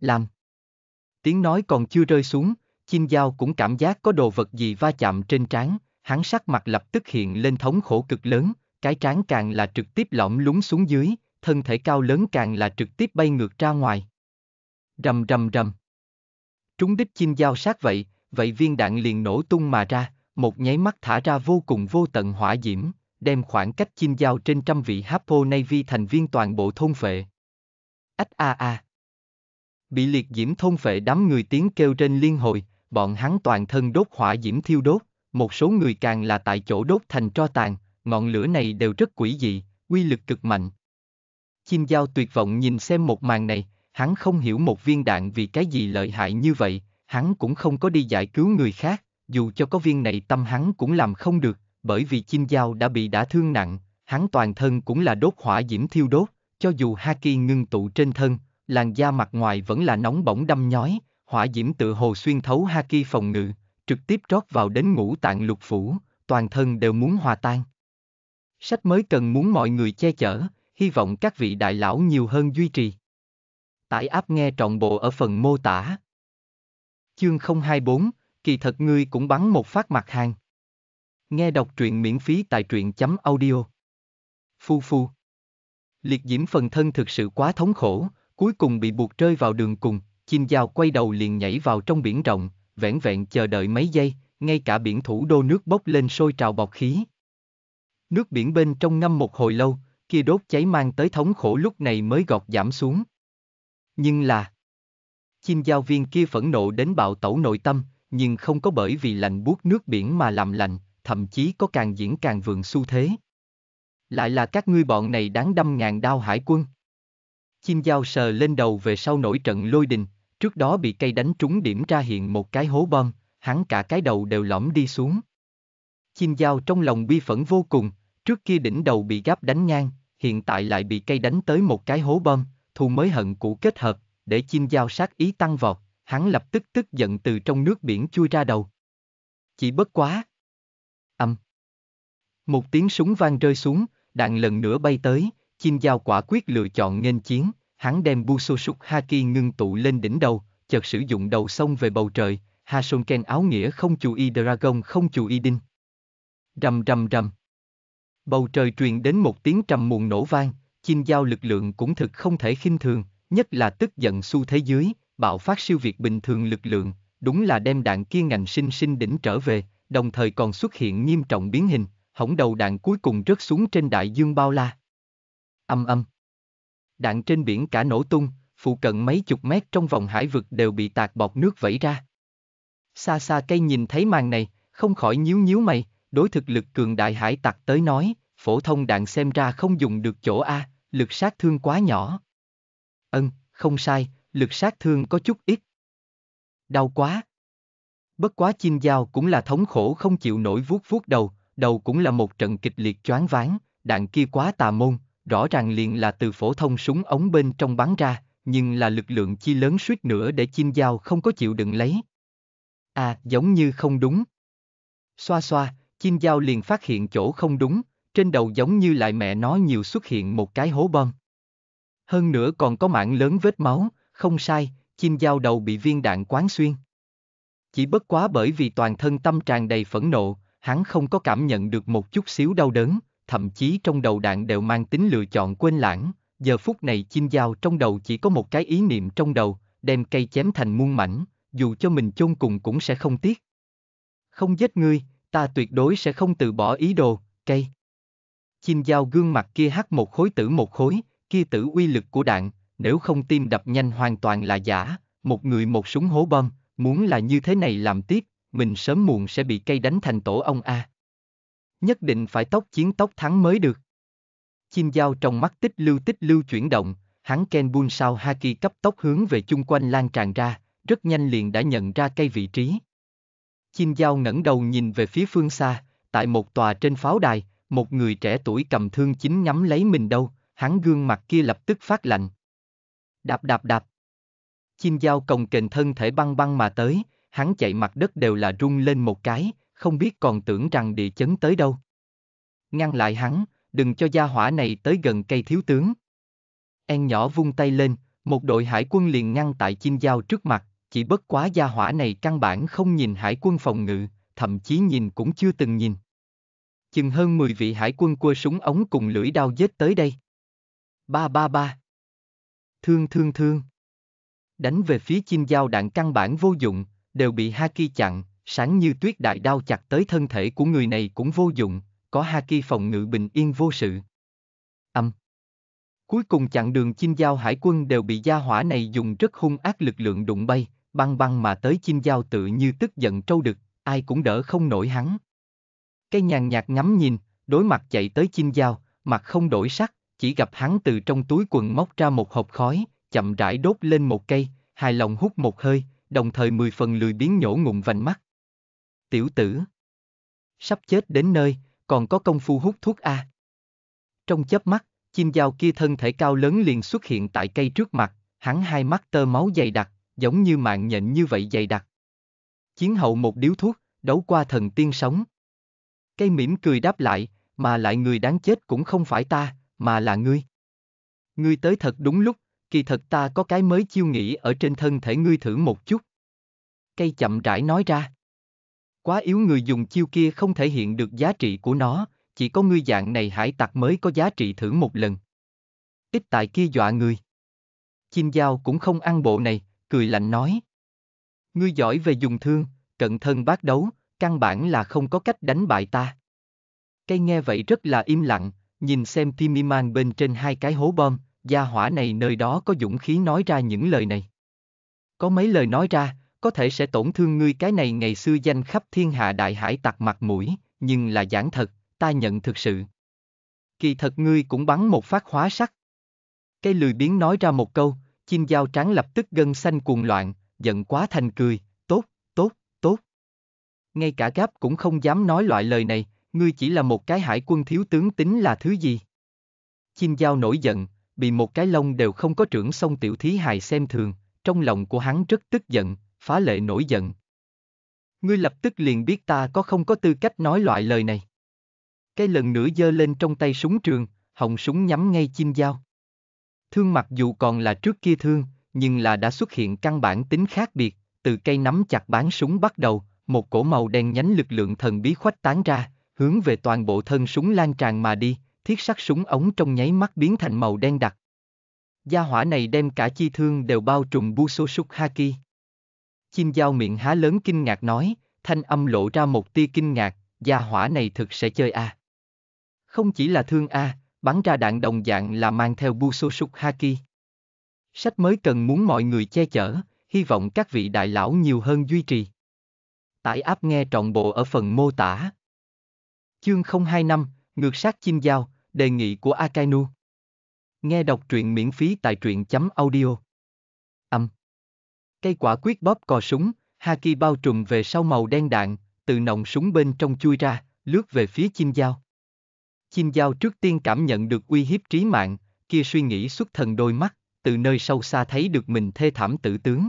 Làm. Tiếng nói còn chưa rơi xuống, chim giao cũng cảm giác có đồ vật gì va chạm trên trán, hắn sắc mặt lập tức hiện lên thống khổ cực lớn, cái trán càng là trực tiếp lõm lúng xuống dưới, thân thể cao lớn càng là trực tiếp bay ngược ra ngoài. Rầm rầm rầm. Trúng đích chim giao sát vậy, vậy viên đạn liền nổ tung mà ra, một nháy mắt thả ra vô cùng vô tận hỏa diễm, đem khoảng cách chim giao trên trăm vị Hapo Navy thành viên toàn bộ thôn phệ. Ách a a. Bị liệt diễm thôn phệ đám người tiếng kêu trên liên hồi, bọn hắn toàn thân đốt hỏa diễm thiêu đốt một số người càng là tại chỗ đốt thành tro tàn, ngọn lửa này đều rất quỷ dị, uy lực cực mạnh. Chim giao tuyệt vọng nhìn xem một màn này, hắn không hiểu một viên đạn vì cái gì lợi hại như vậy, hắn cũng không có đi giải cứu người khác, dù cho có viên này tâm hắn cũng làm không được, bởi vì chim giao đã bị đã thương nặng, hắn toàn thân cũng là đốt hỏa diễm thiêu đốt, cho dù Haki ngưng tụ trên thân, làn da mặt ngoài vẫn là nóng bỏng đâm nhói, hỏa diễm tự hồ xuyên thấu Haki phòng ngự, trực tiếp rót vào đến ngũ tạng lục phủ, toàn thân đều muốn hòa tan. Sách mới cần muốn mọi người che chở, hy vọng các vị đại lão nhiều hơn duy trì. Tải áp nghe trọn bộ ở phần mô tả. Chương 024, kỳ thật ngươi cũng bắn một phát mặt hàng. Nghe đọc truyện miễn phí tại truyện chấm audio. Phu phu. Liệt diễm phần thân thực sự quá thống khổ, cuối cùng bị buộc rơi vào đường cùng, chim dao quay đầu liền nhảy vào trong biển rộng, vẻn vẹn chờ đợi mấy giây, ngay cả biển thủ đô nước bốc lên sôi trào bọc khí. Nước biển bên trong ngâm một hồi lâu, kia đốt cháy mang tới thống khổ lúc này mới gọt giảm xuống. Nhưng là... Chim giao viên kia phẫn nộ đến bạo tẩu nội tâm, nhưng không có bởi vì lạnh buốt nước biển mà làm lạnh, thậm chí có càng diễn càng vượng xu thế. Lại là các ngươi bọn này đáng đâm ngàn đao hải quân. Chim giao sờ lên đầu về sau nổi trận lôi đình, Trước đó bị cây đánh trúng điểm ra hiện một cái hố bom, hắn cả cái đầu đều lõm đi xuống. Chim dao trong lòng bi phẫn vô cùng, trước kia đỉnh đầu bị gáp đánh ngang, hiện tại lại bị cây đánh tới một cái hố bom, thù mới hận cũ kết hợp, để chim dao sát ý tăng vọt, hắn lập tức tức giận từ trong nước biển chui ra đầu. Chỉ bất quá. Âm. Một tiếng súng vang rơi xuống, đạn lần nữa bay tới, chim dao quả quyết lựa chọn nghênh chiến, hắn đem Busoshuk Haki ngưng tụ lên đỉnh đầu, chợt sử dụng đầu sông về bầu trời, Hasonken áo nghĩa không chú ý Dragon không chú ý đinh. Rầm rầm rầm. Bầu trời truyền đến một tiếng trầm muộn nổ vang, chinh giao lực lượng cũng thực không thể khinh thường, nhất là tức giận xu thế dưới, bạo phát siêu việt bình thường lực lượng, đúng là đem đạn kia ngành sinh sinh đỉnh trở về, đồng thời còn xuất hiện nghiêm trọng biến hình, hỏng đầu đạn cuối cùng rớt xuống trên đại dương bao la. Âm âm đạn trên biển cả nổ tung, phụ cận mấy chục mét trong vòng hải vực đều bị tạt bọt nước vẩy ra. Xa xa cây nhìn thấy màn này, không khỏi nhíu nhíu mày, đối thực lực cường đại hải tặc tới nói, phổ thông đạn xem ra không dùng được chỗ A, lực sát thương quá nhỏ. Ân, ừ, không sai, lực sát thương có chút ít. Đau quá. Bất quá chim dao cũng là thống khổ không chịu nổi vuốt vuốt đầu, đầu cũng là một trận kịch liệt choáng váng, đạn kia quá tà môn, rõ ràng liền là từ phổ thông súng ống bên trong bắn ra, nhưng là lực lượng chi lớn suýt nữa để chim dao không có chịu đựng lấy. À, giống như không đúng. Xoa xoa, chim dao liền phát hiện chỗ không đúng, trên đầu giống như lại mẹ nó nhiều xuất hiện một cái hố bom. Hơn nữa còn có mảng lớn vết máu, không sai, chim dao đầu bị viên đạn quán xuyên. Chỉ bất quá bởi vì toàn thân tâm tràn đầy phẫn nộ, hắn không có cảm nhận được một chút xíu đau đớn, thậm chí trong đầu đạn đều mang tính lựa chọn quên lãng, giờ phút này chim dao trong đầu chỉ có một cái ý niệm trong đầu, đem cây chém thành muôn mảnh, dù cho mình chôn cùng cũng sẽ không tiếc. Không giết ngươi, ta tuyệt đối sẽ không từ bỏ ý đồ, cây. Chim dao gương mặt kia hắt một khối tử một khối, kia tử uy lực của đạn, nếu không tim đập nhanh hoàn toàn là giả, một người một súng hố bom, muốn là như thế này làm tiếp, mình sớm muộn sẽ bị cây đánh thành tổ ông A nhất định phải tốc chiến tốc thắng mới được. Chim dao trong mắt tích lưu tích lưu chuyển động, hắn Ken Bun sao Haki cấp tốc hướng về chung quanh lan tràn ra, rất nhanh liền đã nhận ra cây vị trí. Chim dao ngẩng đầu nhìn về phía phương xa, tại một tòa trên pháo đài, một người trẻ tuổi cầm thương chính ngắm lấy mình đâu, hắn gương mặt kia lập tức phát lạnh. Đạp đạp đạp. Chim dao cồng kềnh thân thể băng băng mà tới, hắn chạy mặt đất đều là rung lên một cái, không biết còn tưởng rằng địa chấn tới đâu. Ngăn lại hắn, đừng cho gia hỏa này tới gần cây thiếu tướng. En nhỏ vung tay lên, một đội hải quân liền ngăn tại chim giao trước mặt, chỉ bất quá gia hỏa này căn bản không nhìn hải quân phòng ngự, thậm chí nhìn cũng chưa từng nhìn. Chừng hơn 10 vị hải quân cua súng ống cùng lưỡi đao giết tới đây. Ba ba ba. Thương thương thương. Đánh về phía chim giao đạn căn bản vô dụng, đều bị Haki chặn, sáng như tuyết đại đao chặt tới thân thể của người này cũng vô dụng, có haki phòng ngự bình yên vô sự. Âm. Cuối cùng chặng đường chim giao hải quân đều bị gia hỏa này dùng rất hung ác lực lượng đụng bay, băng băng mà tới chim giao tự như tức giận trâu đực, ai cũng đỡ không nổi hắn. Cái nhàn nhạt ngắm nhìn, đối mặt chạy tới chim giao, mặt không đổi sắc, chỉ gặp hắn từ trong túi quần móc ra một hộp khói, chậm rãi đốt lên một cây, hài lòng hút một hơi, đồng thời mười phần lười biến nhổ ngụm vành mắt tiểu tử. Sắp chết đến nơi, còn có công phu hút thuốc À. Trong chớp mắt, chim dao kia thân thể cao lớn liền xuất hiện tại cây trước mặt, hắn hai mắt tơ máu dày đặc, giống như mạng nhện như vậy dày đặc. Chiến hậu một điếu thuốc, đấu qua thần tiên sống. Cây mỉm cười đáp lại, mà lại người đáng chết cũng không phải ta, mà là ngươi. Ngươi tới thật đúng lúc, kỳ thật ta có cái mới chiêu nghĩ ở trên thân thể ngươi thử một chút. Cây chậm rãi nói ra. Quá yếu người dùng chiêu kia không thể hiện được giá trị của nó, chỉ có ngươi dạng này hải tặc mới có giá trị thử một lần. Ít tại kia dọa người. Chim dao cũng không ăn bộ này, cười lạnh nói. Ngươi giỏi về dùng thương, cận thân bác đấu, căn bản là không có cách đánh bại ta. Cây nghe vậy rất là im lặng, nhìn xem Timiman bên trên hai cái hố bom, gia hỏa này nơi đó có dũng khí nói ra những lời này. Có mấy lời nói ra, có thể sẽ tổn thương ngươi cái này ngày xưa danh khắp thiên hạ đại hải tặc mặt mũi, nhưng là giảng thật, ta nhận thực sự. Kỳ thật ngươi cũng bắn một phát hóa sắc. Cây lười biến nói ra một câu, chim dao trắng lập tức gân xanh cuồng loạn, giận quá thành cười, tốt, tốt, tốt. Ngay cả gáp cũng không dám nói loại lời này, ngươi chỉ là một cái hải quân thiếu tướng tính là thứ gì. Chim dao nổi giận, bị một cái lông đều không có trưởng sông tiểu thí hài xem thường, trong lòng của hắn rất tức giận, phá lệ nổi giận. Ngươi lập tức liền biết ta có không có tư cách nói loại lời này. Cái lần nữa giơ lên trong tay súng trường, hồng súng nhắm ngay chim dao. Thương mặc dù còn là trước kia thương, nhưng là đã xuất hiện căn bản tính khác biệt, từ cây nắm chặt bán súng bắt đầu, một cổ màu đen nhánh lực lượng thần bí khoách tán ra, hướng về toàn bộ thân súng lan tràn mà đi, thiết sắc súng ống trong nháy mắt biến thành màu đen đặc. Gia hỏa này đem cả chi thương đều bao trùm bu số súc haki. Chim dao miệng há lớn kinh ngạc nói, thanh âm lộ ra một tia kinh ngạc, gia hỏa này thực sẽ chơi a. Không chỉ là thương a, à, bắn ra đạn đồng dạng là mang theo Busoshuk Haki. Sách mới cần muốn mọi người che chở, hy vọng các vị đại lão nhiều hơn duy trì. Tải áp nghe trọn bộ ở phần mô tả. Chương 025, Ngược sát chim dao, đề nghị của Akainu. Nghe đọc truyện miễn phí tại truyện.audio. chấm Âm. Cây quả quyết bóp cò súng, Haki bao trùm về sau màu đen đạn, từ nòng súng bên trong chui ra, lướt về phía chim dao. Chim dao trước tiên cảm nhận được uy hiếp trí mạng, kia suy nghĩ xuất thần đôi mắt, từ nơi sâu xa thấy được mình thê thảm tử tướng.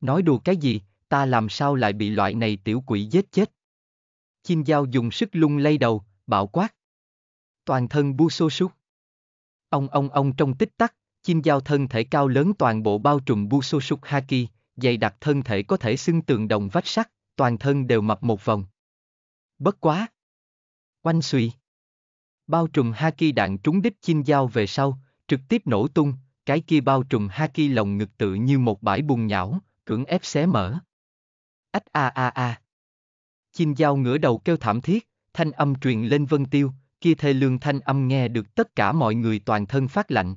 Nói đùa cái gì, ta làm sao lại bị loại này tiểu quỷ giết chết? Chim dao dùng sức lung lay đầu, bạo quát. Toàn thân bu xô súc. Ông ông ông trong tích tắc, chim giao thân thể cao lớn toàn bộ bao trùm Busoshuk Haki, dày đặc thân thể có thể xưng tường đồng vách sắt, toàn thân đều mập một vòng. Bất quá! quanh suy! Bao trùm Haki đạn trúng đích chim dao về sau, trực tiếp nổ tung, cái kia bao trùm Haki lồng ngực tự như một bãi bùn nhão, cưỡng ép xé mở. Ách a a a! Chim dao ngửa đầu kêu thảm thiết, thanh âm truyền lên vân tiêu, kia thê lương thanh âm nghe được tất cả mọi người toàn thân phát lạnh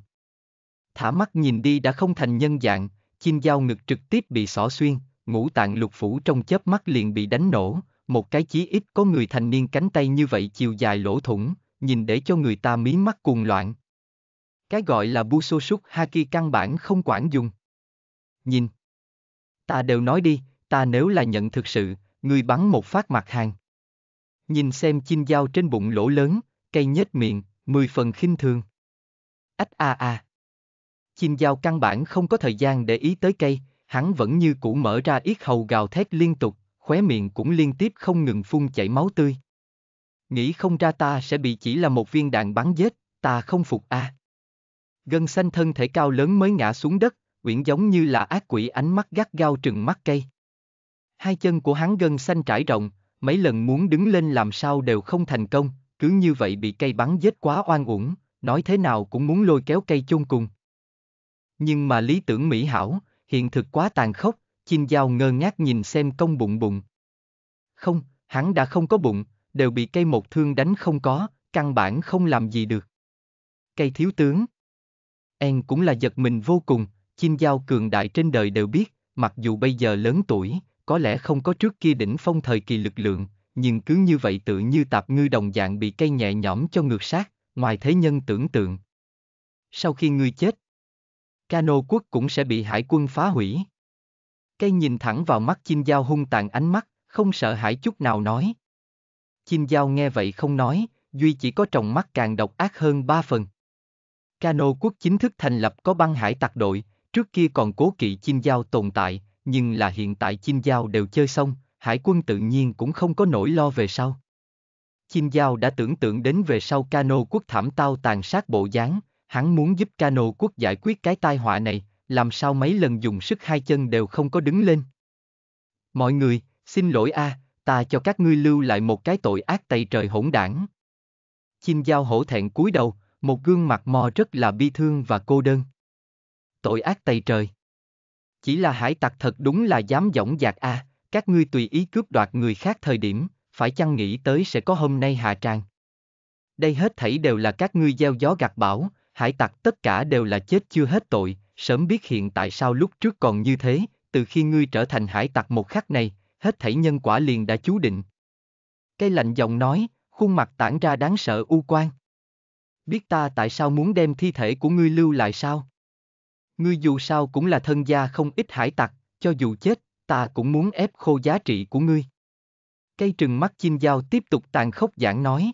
thả mắt nhìn đi đã không thành nhân dạng, chim dao ngực trực tiếp bị xỏ xuyên, ngũ tạng lục phủ trong chớp mắt liền bị đánh nổ, một cái chí ít có người thành niên cánh tay như vậy chiều dài lỗ thủng, nhìn để cho người ta mí mắt cuồng loạn. Cái gọi là bu xô súc haki căn bản không quản dùng. Nhìn. Ta đều nói đi, ta nếu là nhận thực sự, người bắn một phát mặt hàng. Nhìn xem chim dao trên bụng lỗ lớn, cây nhếch miệng, mười phần khinh thường. Ách a a chim giao căn bản không có thời gian để ý tới cây, hắn vẫn như cũ mở ra yết hầu gào thét liên tục, khóe miệng cũng liên tiếp không ngừng phun chảy máu tươi. Nghĩ không ra ta sẽ bị chỉ là một viên đạn bắn giết, ta không phục a. À. Gân xanh thân thể cao lớn mới ngã xuống đất, uyển giống như là ác quỷ ánh mắt gắt gao trừng mắt cây. Hai chân của hắn gân xanh trải rộng, mấy lần muốn đứng lên làm sao đều không thành công, cứ như vậy bị cây bắn giết quá oan uổng, nói thế nào cũng muốn lôi kéo cây chôn cùng. Nhưng mà lý tưởng mỹ hảo, hiện thực quá tàn khốc, chim dao ngơ ngác nhìn xem công bụng bụng. Không, hắn đã không có bụng, đều bị cây một thương đánh không có, căn bản không làm gì được. Cây thiếu tướng. En cũng là giật mình vô cùng, chim dao cường đại trên đời đều biết, mặc dù bây giờ lớn tuổi, có lẽ không có trước kia đỉnh phong thời kỳ lực lượng, nhưng cứ như vậy tự như tạp ngư đồng dạng bị cây nhẹ nhõm cho ngược sát, ngoài thế nhân tưởng tượng. Sau khi ngươi chết, cano quốc cũng sẽ bị hải quân phá hủy. Cây nhìn thẳng vào mắt chim dao hung tàn ánh mắt, không sợ hãi chút nào nói. Chim dao nghe vậy không nói, duy chỉ có tròng mắt càng độc ác hơn ba phần. Cano quốc chính thức thành lập có băng hải tặc đội, trước kia còn cố kỵ chim dao tồn tại, nhưng là hiện tại chim dao đều chơi xong, hải quân tự nhiên cũng không có nỗi lo về sau. Chim dao đã tưởng tượng đến về sau cano quốc thảm tao tàn sát bộ dáng, hắn muốn giúp Cano quốc giải quyết cái tai họa này, làm sao mấy lần dùng sức hai chân đều không có đứng lên. Mọi người, xin lỗi a, à, ta cho các ngươi lưu lại một cái tội ác tày trời hỗn đảng. Chim giao hổ thẹn cúi đầu, một gương mặt mò rất là bi thương và cô đơn. Tội ác tày trời. Chỉ là hải tặc thật đúng là dám dõng dạc a, à, các ngươi tùy ý cướp đoạt người khác thời điểm, phải chăng nghĩ tới sẽ có hôm nay hạ Trang? Đây hết thảy đều là các ngươi gieo gió gặt bão, hải tặc tất cả đều là chết chưa hết tội, sớm biết hiện tại sao lúc trước còn như thế, từ khi ngươi trở thành hải tặc một khắc này, hết thảy nhân quả liền đã chú định. Cây lạnh giọng nói, khuôn mặt tản ra đáng sợ u quan. Biết ta tại sao muốn đem thi thể của ngươi lưu lại sao? Ngươi dù sao cũng là thân gia không ít hải tặc, cho dù chết, ta cũng muốn ép khô giá trị của ngươi. Cây trừng mắt chim dao tiếp tục tàn khốc giảng nói.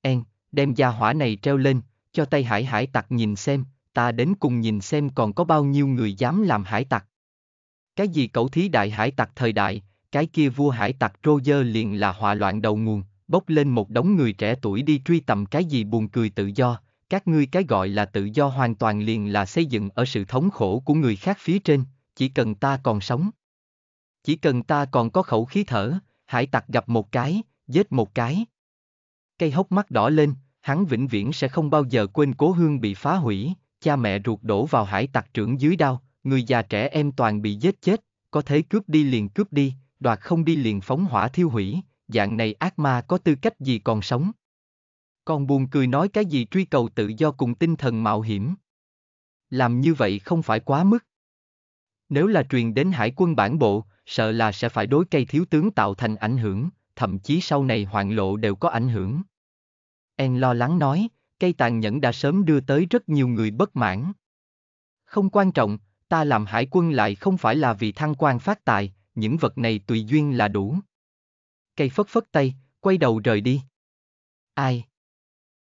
En, đem gia hỏa này treo lên, cho tay hải hải tặc nhìn xem, ta đến cùng nhìn xem còn có bao nhiêu người dám làm hải tặc. Cái gì cẩu thí đại hải tặc thời đại, cái kia vua hải tặc Roger liền là họa loạn đầu nguồn, bốc lên một đống người trẻ tuổi đi truy tầm cái gì buồn cười tự do, các ngươi cái gọi là tự do hoàn toàn liền là xây dựng ở sự thống khổ của người khác phía trên, chỉ cần ta còn sống. Chỉ cần ta còn có khẩu khí thở, hải tặc gặp một cái, giết một cái. Cây hốc mắt đỏ lên, hắn vĩnh viễn sẽ không bao giờ quên cố hương bị phá hủy, cha mẹ ruột đổ vào hải tặc trưởng dưới đao, người già trẻ em toàn bị giết chết, có thể cướp đi liền cướp đi, đoạt không đi liền phóng hỏa thiêu hủy, dạng này ác ma có tư cách gì còn sống. Còn buồn cười nói cái gì truy cầu tự do cùng tinh thần mạo hiểm. Làm như vậy không phải quá mức. Nếu là truyền đến hải quân bản bộ, sợ là sẽ phải đối cây thiếu tướng tạo thành ảnh hưởng, thậm chí sau này hoạn lộ đều có ảnh hưởng. En lo lắng nói, cây tàn nhẫn đã sớm đưa tới rất nhiều người bất mãn. Không quan trọng, ta làm hải quân lại không phải là vì thăng quan phát tài, những vật này tùy duyên là đủ. Cây phất phất tay, quay đầu rời đi. Ai?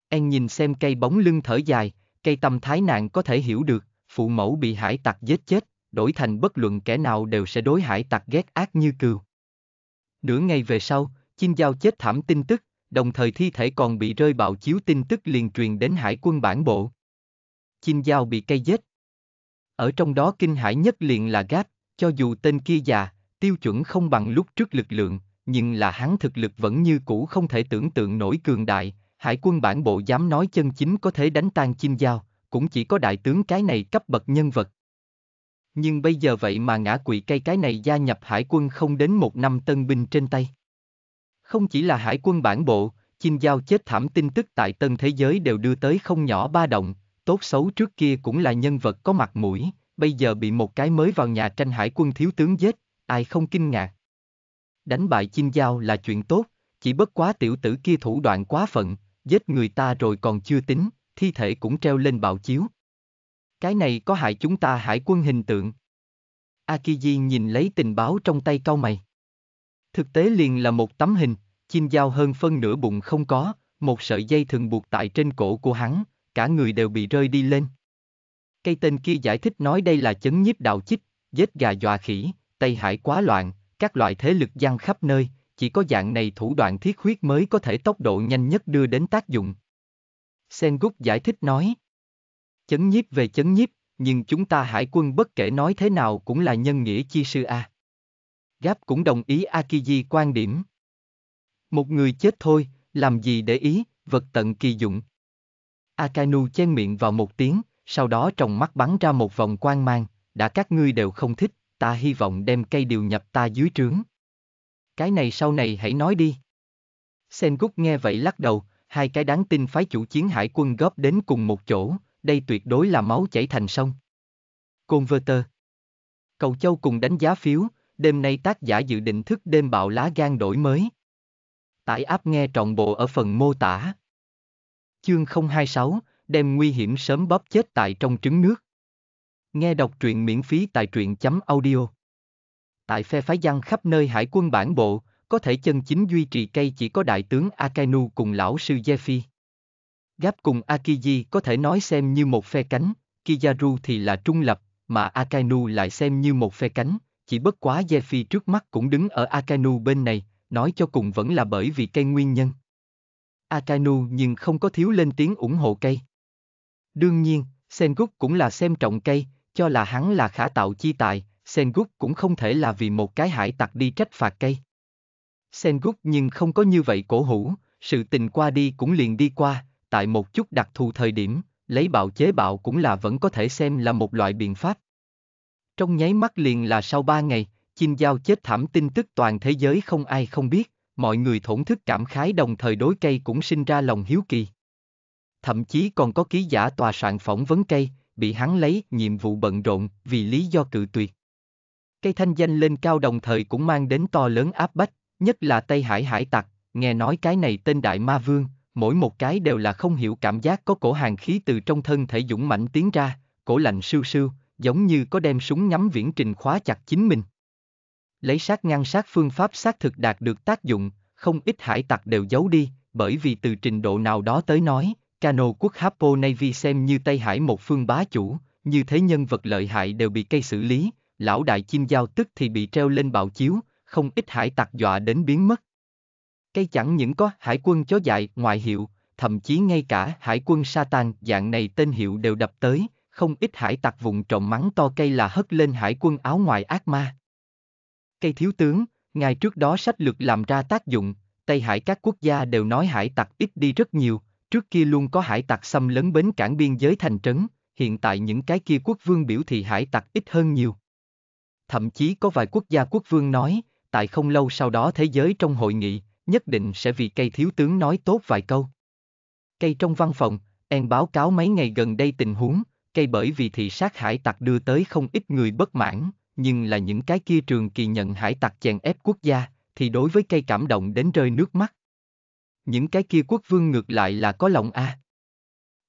En nhìn xem cây bóng lưng thở dài, cây tâm thái nạn có thể hiểu được, phụ mẫu bị hải tặc giết chết, đổi thành bất luận kẻ nào đều sẽ đối hải tặc ghét ác như cừu. Nửa ngày về sau, chim giao chết thảm tin tức, đồng thời thi thể còn bị rơi bạo chiếu tin tức liền truyền đến hải quân bản bộ. Chinh Giao bị cây giết. Ở trong đó kinh hải nhất liền là Gáp, cho dù tên kia già, tiêu chuẩn không bằng lúc trước lực lượng, nhưng là hắn thực lực vẫn như cũ không thể tưởng tượng nổi cường đại, hải quân bản bộ dám nói chân chính có thể đánh tan Chinh Giao, cũng chỉ có đại tướng cái này cấp bậc nhân vật. Nhưng bây giờ vậy mà ngã quỵ cây cái này gia nhập hải quân không đến một năm tân binh trên tay. Không chỉ là hải quân bản bộ, chim giao chết thảm tin tức tại tân thế giới đều đưa tới không nhỏ ba động, tốt xấu trước kia cũng là nhân vật có mặt mũi, bây giờ bị một cái mới vào nhà tranh hải quân thiếu tướng giết, ai không kinh ngạc. Đánh bại chim giao là chuyện tốt, chỉ bất quá tiểu tử kia thủ đoạn quá phận, giết người ta rồi còn chưa tính, thi thể cũng treo lên bạo chiếu. Cái này có hại chúng ta hải quân hình tượng. Akiji nhìn lấy tình báo trong tay cau mày. Thực tế liền là một tấm hình, chim dao hơn phân nửa bụng không có, một sợi dây thường buộc tại trên cổ của hắn, cả người đều bị rơi đi lên. Cây tên kia giải thích nói đây là chấn nhiếp đạo chích, giết gà dọa khỉ, Tây Hải quá loạn, các loại thế lực giăng khắp nơi, chỉ có dạng này thủ đoạn thiết huyết mới có thể tốc độ nhanh nhất đưa đến tác dụng. Sengut giải thích nói. Chấn nhiếp về chấn nhiếp, nhưng chúng ta hải quân bất kể nói thế nào cũng là nhân nghĩa chi sư a. À. Gáp cũng đồng ý Akiji quan điểm. Một người chết thôi, làm gì để ý, vật tận kỳ dụng. Akainu chen miệng vào một tiếng, sau đó trong mắt bắn ra một vòng quang mang, đã các ngươi đều không thích, ta hy vọng đem cây điều nhập ta dưới trướng. Cái này sau này hãy nói đi. Sengut nghe vậy lắc đầu, hai cái đáng tin phái chủ chiến hải quân góp đến cùng một chỗ, đây tuyệt đối là máu chảy thành sông. Converter Cầu Châu cùng đánh giá phiếu, đêm nay tác giả dự định thức đêm bạo lá gan đổi mới. Tải app nghe trọn bộ ở phần mô tả. Chương 026, đem nguy hiểm sớm bóp chết tại trong trứng nước. Nghe đọc truyện miễn phí tại truyện chấm audio. Tại phe phái giang khắp nơi hải quân bản bộ, có thể chân chính duy trì cây chỉ có đại tướng Akainu cùng lão sư Jeffy. Gáp cùng Akiji có thể nói xem như một phe cánh, Kizaru thì là trung lập, mà Akainu lại xem như một phe cánh, chỉ bất quá Jeffy trước mắt cũng đứng ở Akanu bên này, nói cho cùng vẫn là bởi vì cây nguyên nhân. Akanu nhưng không có thiếu lên tiếng ủng hộ cây. Đương nhiên, Sengoku cũng là xem trọng cây, cho là hắn là khả tạo chi tài, Sengoku cũng không thể là vì một cái hải tặc đi trách phạt cây. Sengoku nhưng không có như vậy cổ hủ, sự tình qua đi cũng liền đi qua, tại một chút đặc thù thời điểm, lấy bạo chế bạo cũng là vẫn có thể xem là một loại biện pháp. Trong nháy mắt liền là sau ba ngày, chim giao chết thảm tin tức toàn thế giới không ai không biết, mọi người thổn thức cảm khái đồng thời đối cây cũng sinh ra lòng hiếu kỳ. Thậm chí còn có ký giả tòa soạn phỏng vấn cây, bị hắn lấy nhiệm vụ bận rộn vì lý do cự tuyệt. Cây thanh danh lên cao đồng thời cũng mang đến to lớn áp bách, nhất là Tây Hải hải tặc, nghe nói cái này tên Đại Ma Vương, mỗi một cái đều là không hiểu cảm giác có cổ hàng khí từ trong thân thể dũng mạnh tiến ra, cổ lạnh sưu sưu, giống như có đem súng nhắm viễn trình khóa chặt chính mình. Lấy sát ngăn sát phương pháp xác thực đạt được tác dụng, không ít hải tặc đều giấu đi, bởi vì từ trình độ nào đó tới nói, cano quốc Hapo Navy xem như Tây Hải một phương bá chủ, như thế nhân vật lợi hại đều bị cây xử lý, lão đại chim giao tức thì bị treo lên bạo chiếu, không ít hải tặc dọa đến biến mất. Cây chẳng những có hải quân chó dại ngoại hiệu, thậm chí ngay cả hải quân Satan dạng này tên hiệu đều đập tới, không ít hải tặc vùng trộm mắng to cây là hất lên hải quân áo ngoài ác ma. Cây thiếu tướng, ngày trước đó sách lược làm ra tác dụng, Tây Hải các quốc gia đều nói hải tặc ít đi rất nhiều, trước kia luôn có hải tặc xâm lấn bến cảng biên giới thành trấn, hiện tại những cái kia quốc vương biểu thị hải tặc ít hơn nhiều. Thậm chí có vài quốc gia quốc vương nói, tại không lâu sau đó thế giới trong hội nghị, nhất định sẽ vì cây thiếu tướng nói tốt vài câu. Cây trong văn phòng, En báo cáo mấy ngày gần đây tình huống, cây bởi vì thị sát hải tặc đưa tới không ít người bất mãn, nhưng là những cái kia trường kỳ nhận hải tặc chèn ép quốc gia, thì đối với cây cảm động đến rơi nước mắt. Những cái kia quốc vương ngược lại là có lòng a. À.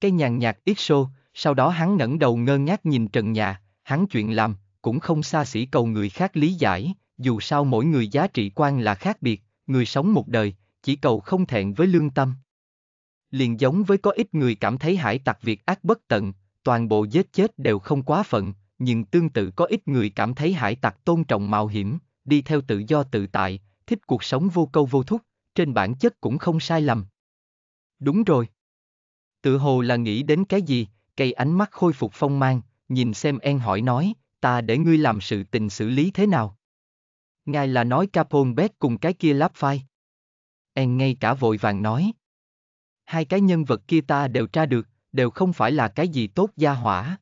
Cây nhàn nhạt ít xô, sau đó hắn ngẩng đầu ngơ ngác nhìn trần nhà, hắn chuyện làm, cũng không xa xỉ cầu người khác lý giải, dù sao mỗi người giá trị quan là khác biệt, người sống một đời, chỉ cầu không thẹn với lương tâm. Liền giống với có ít người cảm thấy hải tặc việc ác bất tận, toàn bộ giết chết đều không quá phận, nhưng tương tự có ít người cảm thấy hải tặc tôn trọng mạo hiểm, đi theo tự do tự tại, thích cuộc sống vô câu vô thúc, trên bản chất cũng không sai lầm. Đúng rồi. Tự hồ là nghĩ đến cái gì, cây ánh mắt khôi phục phong mang, nhìn xem en hỏi nói, ta để ngươi làm sự tình xử lý thế nào? Ngài là nói Capone Beck cùng cái kia lắp phai. En ngay cả vội vàng nói. Hai cái nhân vật kia ta đều tra được, đều không phải là cái gì tốt gia hỏa.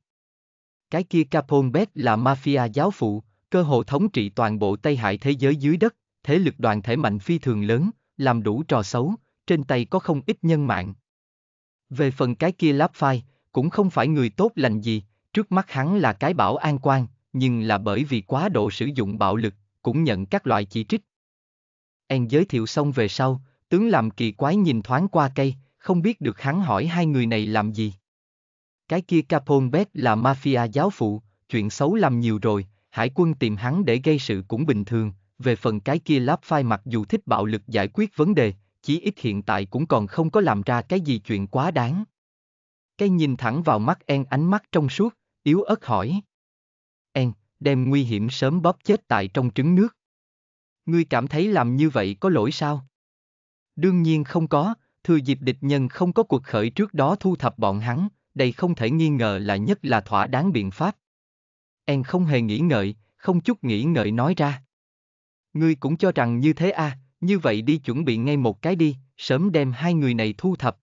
Cái kia Capone bet là mafia giáo phụ, cơ hội thống trị toàn bộ Tây Hải thế giới dưới đất, thế lực đoàn thể mạnh phi thường lớn, làm đủ trò xấu, trên tay có không ít nhân mạng. Về phần cái kia láp phai, cũng không phải người tốt lành gì, trước mắt hắn là cái bảo an quan, nhưng là bởi vì quá độ sử dụng bạo lực, cũng nhận các loại chỉ trích. En giới thiệu xong về sau, tướng làm kỳ quái nhìn thoáng qua cây, không biết được hắn hỏi hai người này làm gì. Cái kia Capone bet là mafia giáo phụ, chuyện xấu làm nhiều rồi, hải quân tìm hắn để gây sự cũng bình thường, về phần cái kia láp phai mặc dù thích bạo lực giải quyết vấn đề, chí ít hiện tại cũng còn không có làm ra cái gì chuyện quá đáng. Cái nhìn thẳng vào mắt En ánh mắt trong suốt, yếu ớt hỏi. En, đem nguy hiểm sớm bóp chết tại trong trứng nước. Ngươi cảm thấy làm như vậy có lỗi sao? Đương nhiên không có, thừa dịp địch nhân không có cuộc khởi trước đó thu thập bọn hắn, đây không thể nghi ngờ là nhất là thỏa đáng biện pháp. En không hề nghĩ ngợi, không chút nghĩ ngợi nói ra. Ngươi cũng cho rằng như thế à, như vậy đi chuẩn bị ngay một cái đi, sớm đem hai người này thu thập.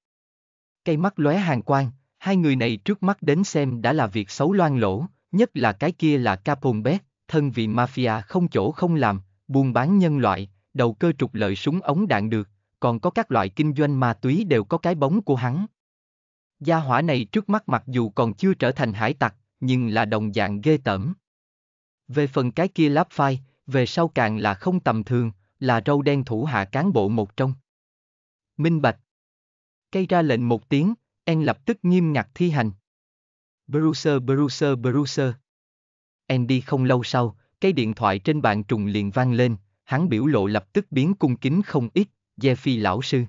Cây mắt lóe hàng quang, hai người này trước mắt đến xem đã là việc xấu loan lỗ, nhất là cái kia là Capone thân vì mafia không chỗ không làm, buôn bán nhân loại, đầu cơ trục lợi súng ống đạn được, còn có các loại kinh doanh ma túy đều có cái bóng của hắn. Gia hỏa này trước mắt mặc dù còn chưa trở thành hải tặc, nhưng là đồng dạng ghê tởm. Về phần cái kia lắp phai, về sau càng là không tầm thường, là râu đen thủ hạ cán bộ một trong. Minh Bạch Cây ra lệnh một tiếng, En lập tức nghiêm ngặt thi hành. Bruiser Bruiser Bruiser đi không lâu sau, cái điện thoại trên bàn trùng liền vang lên, hắn biểu lộ lập tức biến cung kính không ít, Gia Phi lão sư.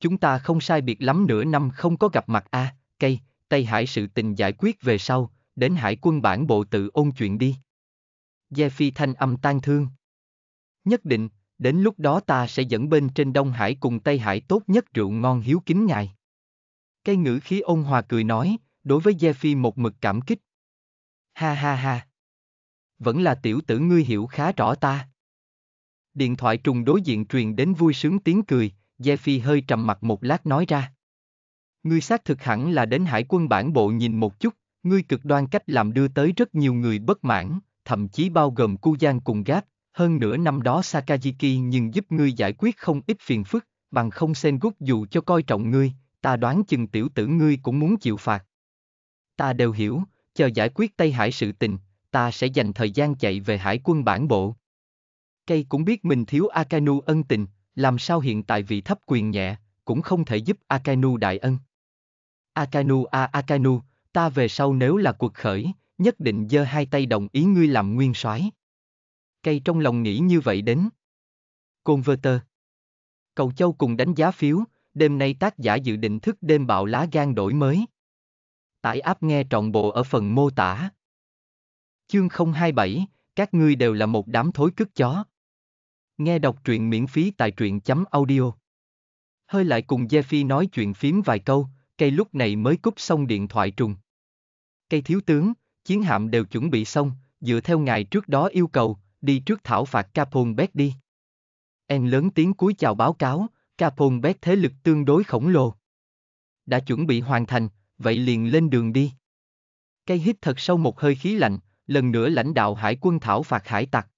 Chúng ta không sai biệt lắm nửa năm không có gặp mặt a, à, cây, Tây Hải sự tình giải quyết về sau, đến hải quân bản bộ tự ôn chuyện đi. Gia Phi thanh âm tan thương. Nhất định, đến lúc đó ta sẽ dẫn bên trên Đông Hải cùng Tây Hải tốt nhất rượu ngon hiếu kính ngài. Cây ngữ khí ôn hòa cười nói, đối với Gia Phi một mực cảm kích. Ha ha ha. Vẫn là tiểu tử ngươi hiểu khá rõ ta. Điện thoại trùng đối diện truyền đến vui sướng tiếng cười, phi hơi trầm mặt một lát nói ra. Ngươi xác thực hẳn là đến hải quân bản bộ nhìn một chút, ngươi cực đoan cách làm đưa tới rất nhiều người bất mãn, thậm chí bao gồm Ku Giang cùng Gáp, hơn nửa năm đó Sakajiki nhưng giúp ngươi giải quyết không ít phiền phức, bằng không sen Sengoku dù cho coi trọng ngươi, ta đoán chừng tiểu tử ngươi cũng muốn chịu phạt. Ta đều hiểu, chờ giải quyết Tây Hải sự tình, ta sẽ dành thời gian chạy về hải quân bản bộ. Cây cũng biết mình thiếu Akanu ân tình, làm sao hiện tại vị thấp quyền nhẹ, cũng không thể giúp Akanu đại ân. Akanu a à Akanu, ta về sau nếu là cuộc khởi, nhất định giơ hai tay đồng ý ngươi làm nguyên soái. Cây trong lòng nghĩ như vậy đến. Converter Cầu Châu cùng đánh giá phiếu, đêm nay tác giả dự định thức đêm bạo lá gan đổi mới. Tải áp nghe trọn bộ ở phần mô tả. Chương 027, các ngươi đều là một đám thối cứt chó. Nghe đọc truyện miễn phí tại truyện chấm audio. Hơi lại cùng Jeffy nói chuyện phím vài câu, cây lúc này mới cúp xong điện thoại trùng. Cây thiếu tướng, chiến hạm đều chuẩn bị xong, dựa theo ngài trước đó yêu cầu, đi trước thảo phạt Capone Beck đi. Em lớn tiếng cúi chào báo cáo, Capone Beck thế lực tương đối khổng lồ. Đã chuẩn bị hoàn thành, vậy liền lên đường đi. Cây hít thật sâu một hơi khí lạnh, lần nữa lãnh đạo hải quân thảo phạt hải tặc.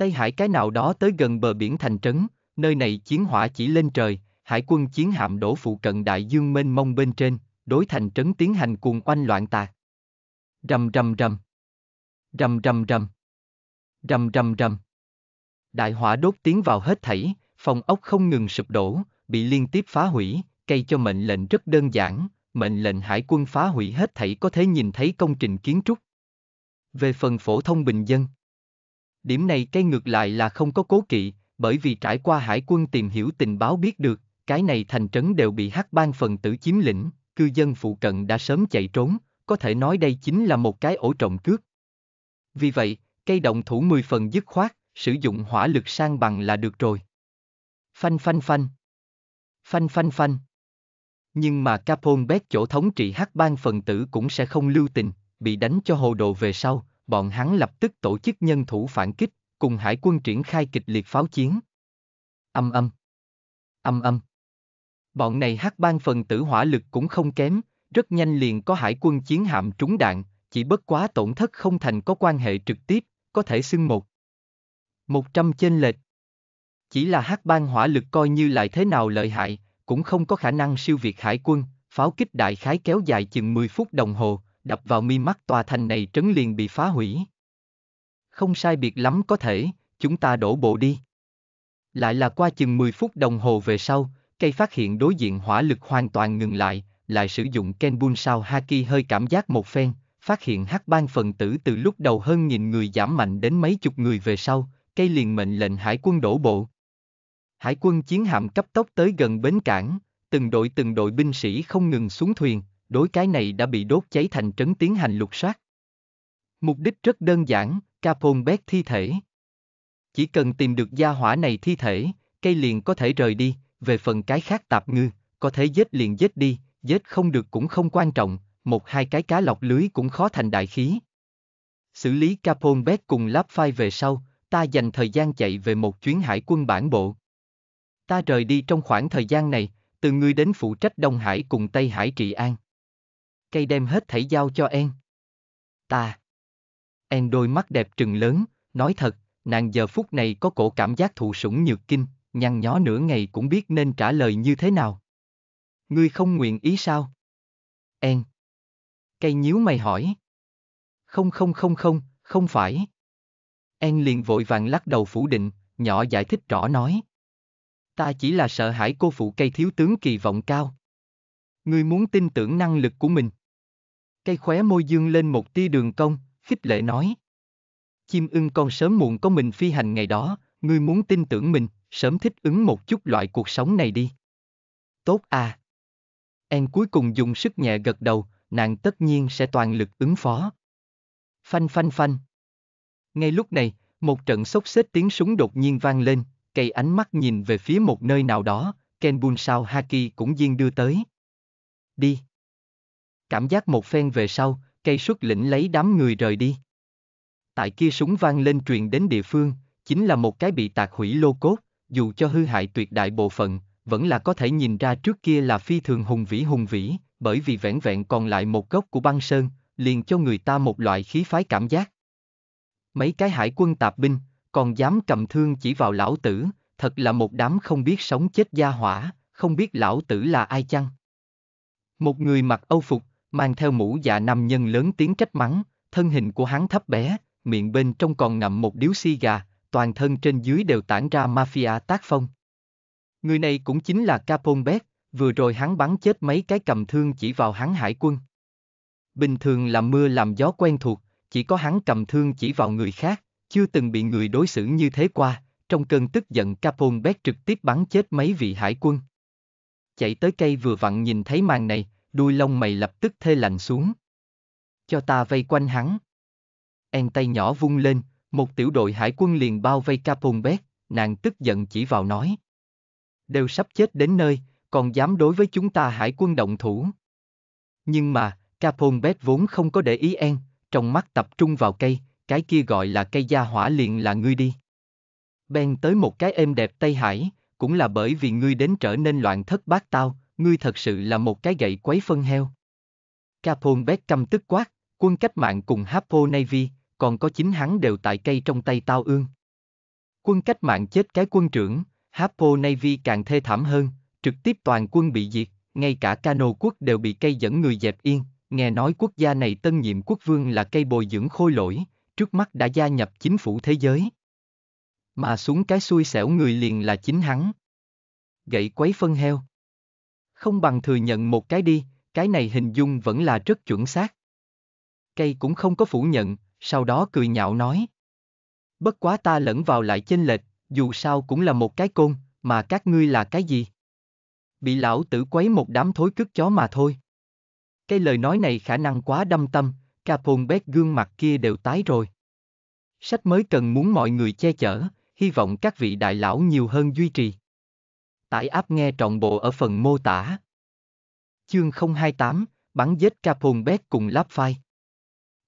Tây Hải cái nào đó tới gần bờ biển thành trấn, nơi này chiến hỏa chỉ lên trời, hải quân chiến hạm đổ phụ cận đại dương mênh mông bên trên, đối thành trấn tiến hành cuồng oanh loạn tạc. Rầm rầm rầm. Rầm rầm rầm. Rầm rầm rầm. Đại hỏa đốt tiến vào hết thảy, phòng ốc không ngừng sụp đổ, bị liên tiếp phá hủy, cây cho mệnh lệnh rất đơn giản, mệnh lệnh hải quân phá hủy hết thảy có thể nhìn thấy công trình kiến trúc. Về phần phổ thông bình dân, Điểm này cây ngược lại là không có cố kỵ, bởi vì trải qua hải quân tìm hiểu tình báo biết được, cái này thành trấn đều bị hắc bang phần tử chiếm lĩnh, cư dân phụ cận đã sớm chạy trốn, có thể nói đây chính là một cái ổ trộm cướp. Vì vậy, cây động thủ 10 phần dứt khoát, sử dụng hỏa lực sang bằng là được rồi. Phanh phanh phanh. Phanh phanh phanh. Nhưng mà Capone bét chỗ thống trị hắc bang phần tử cũng sẽ không lưu tình, bị đánh cho hồ đồ về sau, bọn hắn lập tức tổ chức nhân thủ phản kích, cùng hải quân triển khai kịch liệt pháo chiến. Âm âm. Âm âm. Bọn này hắc ban phần tử hỏa lực cũng không kém, rất nhanh liền có hải quân chiến hạm trúng đạn, chỉ bất quá tổn thất không thành có quan hệ trực tiếp, có thể xưng một. Một trăm trên lệch. Chỉ là hắc ban hỏa lực coi như lại thế nào lợi hại, cũng không có khả năng siêu việt hải quân, pháo kích đại khái kéo dài chừng 10 phút đồng hồ, đập vào mi mắt tòa thành này trấn liền bị phá hủy. Không sai biệt lắm có thể, chúng ta đổ bộ đi. Lại là qua chừng 10 phút đồng hồ về sau, cây phát hiện đối diện hỏa lực hoàn toàn ngừng lại, lại sử dụng Kenbun sao Haki hơi cảm giác một phen, phát hiện hắc ban phần tử từ lúc đầu hơn nghìn người giảm mạnh đến mấy chục người về sau, cây liền mệnh lệnh hải quân đổ bộ. Hải quân chiến hạm cấp tốc tới gần bến cảng, từng đội từng đội binh sĩ không ngừng xuống thuyền, đối cái này đã bị đốt cháy thành trấn tiến hành lục soát. Mục đích rất đơn giản, Capone Capolbeck thi thể. Chỉ cần tìm được gia hỏa này thi thể, cây liền có thể rời đi, về phần cái khác tạp ngư, có thể giết liền giết đi, giết không được cũng không quan trọng, một hai cái cá lọc lưới cũng khó thành đại khí. Xử lý Capone Capolbeck cùng láp phai về sau, ta dành thời gian chạy về một chuyến hải quân bản bộ. Ta rời đi trong khoảng thời gian này, từ ngươi đến phụ trách Đông Hải cùng Tây Hải trị an cây đem hết thảy giao cho em. Ta. en đôi mắt đẹp trừng lớn, nói thật, nàng giờ phút này có cổ cảm giác thụ sủng nhược kinh, nhăn nhó nửa ngày cũng biết nên trả lời như thế nào. Ngươi không nguyện ý sao? en Cây nhíu mày hỏi. Không không không không, không phải. En liền vội vàng lắc đầu phủ định, nhỏ giải thích rõ nói. Ta chỉ là sợ hãi cô phụ cây thiếu tướng kỳ vọng cao. Ngươi muốn tin tưởng năng lực của mình. Cây khóe môi dương lên một tia đường cong, khích lệ nói. Chim ưng con sớm muộn có mình phi hành ngày đó, ngươi muốn tin tưởng mình, sớm thích ứng một chút loại cuộc sống này đi. Tốt à. En cuối cùng dùng sức nhẹ gật đầu, nàng tất nhiên sẽ toàn lực ứng phó. Phanh phanh phanh. Ngay lúc này, một trận sốc xếp tiếng súng đột nhiên vang lên, cây ánh mắt nhìn về phía một nơi nào đó, Ken Bun Sao Haki cũng diên đưa tới. Đi. Cảm giác một phen về sau, cây xuất lĩnh lấy đám người rời đi. Tại kia súng vang lên truyền đến địa phương, chính là một cái bị tạc hủy lô cốt, dù cho hư hại tuyệt đại bộ phận, vẫn là có thể nhìn ra trước kia là phi thường hùng vĩ hùng vĩ, bởi vì vẻn vẹn còn lại một gốc của băng sơn, liền cho người ta một loại khí phái cảm giác. Mấy cái hải quân tạp binh, còn dám cầm thương chỉ vào lão tử, thật là một đám không biết sống chết gia hỏa, không biết lão tử là ai chăng. Một người mặc âu phục, mang theo mũ dạ nam nhân lớn tiếng trách mắng, thân hình của hắn thấp bé, miệng bên trong còn ngậm một điếu xi gà, toàn thân trên dưới đều tản ra mafia tác phong. Người này cũng chính là Capone Beck, vừa rồi hắn bắn chết mấy cái cầm thương chỉ vào hắn hải quân. Bình thường làm mưa làm gió quen thuộc, chỉ có hắn cầm thương chỉ vào người khác, chưa từng bị người đối xử như thế qua, trong cơn tức giận Capone Beck trực tiếp bắn chết mấy vị hải quân. Chạy tới cây vừa vặn nhìn thấy màn này, đuôi lông mày lập tức thê lạnh xuống. Cho ta vây quanh hắn. En tay nhỏ vung lên, một tiểu đội hải quân liền bao vây Caponbet, nàng tức giận chỉ vào nói. Đều sắp chết đến nơi, còn dám đối với chúng ta hải quân động thủ. Nhưng mà, Caponbet vốn không có để ý En, trong mắt tập trung vào cây, cái kia gọi là cây gia hỏa liền là ngươi đi. Ben tới một cái êm đẹp Tây Hải, cũng là bởi vì ngươi đến trở nên loạn thất bát tao, ngươi thật sự là một cái gậy quấy phân heo. Capone bét Beckham tức quát, quân cách mạng cùng Hapo Navy, còn có chính hắn đều tại cây trong tay tao ương. Quân cách mạng chết cái quân trưởng, Hapo Navy càng thê thảm hơn, trực tiếp toàn quân bị diệt, ngay cả cano quốc đều bị cây dẫn người dẹp yên, nghe nói quốc gia này tân nhiệm quốc vương là cây bồi dưỡng khôi lỗi, trước mắt đã gia nhập chính phủ thế giới. Mà xuống cái xui xẻo người liền là chính hắn. Gậy quấy phân heo, không bằng thừa nhận một cái đi, cái này hình dung vẫn là rất chuẩn xác. Cây cũng không có phủ nhận, sau đó cười nhạo nói. Bất quá ta lẫn vào lại chênh lệch, dù sao cũng là một cái côn, mà các ngươi là cái gì? Bị lão tử quấy một đám thối cứt chó mà thôi. Cái lời nói này khả năng quá đâm tâm, Capone bét gương mặt kia đều tái rồi. Sách mới cần muốn mọi người che chở, hy vọng các vị đại lão nhiều hơn duy trì. Tải app nghe trọn bộ ở phần mô tả. Chương 028, bắn giết Capone Bet cùng Lapfile.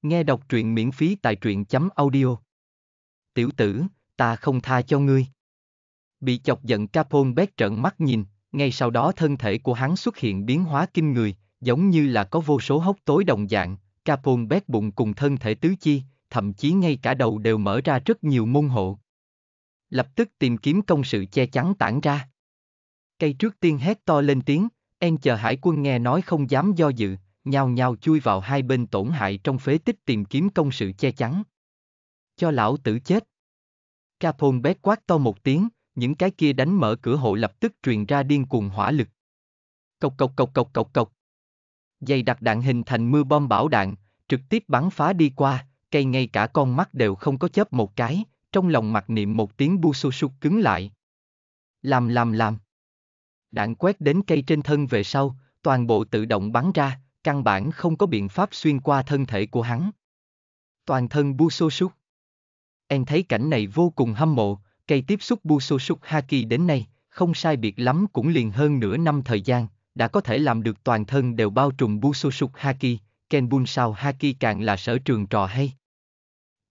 Nghe đọc truyện miễn phí tại truyện.audio. chấm Tiểu tử, ta không tha cho ngươi. Bị chọc giận Capone Bet trợn mắt nhìn, ngay sau đó thân thể của hắn xuất hiện biến hóa kinh người, giống như là có vô số hốc tối đồng dạng, Capone Bet bụng cùng thân thể tứ chi, thậm chí ngay cả đầu đều mở ra rất nhiều môn hộ. Lập tức tìm kiếm công sự che chắn tản ra. Cây trước tiên hét to lên tiếng, en chờ hải quân nghe nói không dám do dự, nhào nhào chui vào hai bên tổn hại trong phế tích tìm kiếm công sự che chắn. Cho lão tử chết. Capone bét quát to một tiếng, những cái kia đánh mở cửa hộ lập tức truyền ra điên cuồng hỏa lực. Cộc cộc cộc cộc cộc cộc. Dày đặc đạn hình thành mưa bom bão đạn, trực tiếp bắn phá đi qua, cây ngay cả con mắt đều không có chớp một cái, trong lòng mặc niệm một tiếng bu su su cứng lại. Làm làm làm. Đạn quét đến cây trên thân về sau, toàn bộ tự động bắn ra, căn bản không có biện pháp xuyên qua thân thể của hắn. Toàn thân bu xô súc. Em thấy cảnh này vô cùng hâm mộ, cây tiếp xúc bu xô súc Haki đến nay, không sai biệt lắm cũng liền hơn nửa năm thời gian, đã có thể làm được toàn thân đều bao trùm bu xô súc Haki, bun sao Haki càng là sở trường trò hay.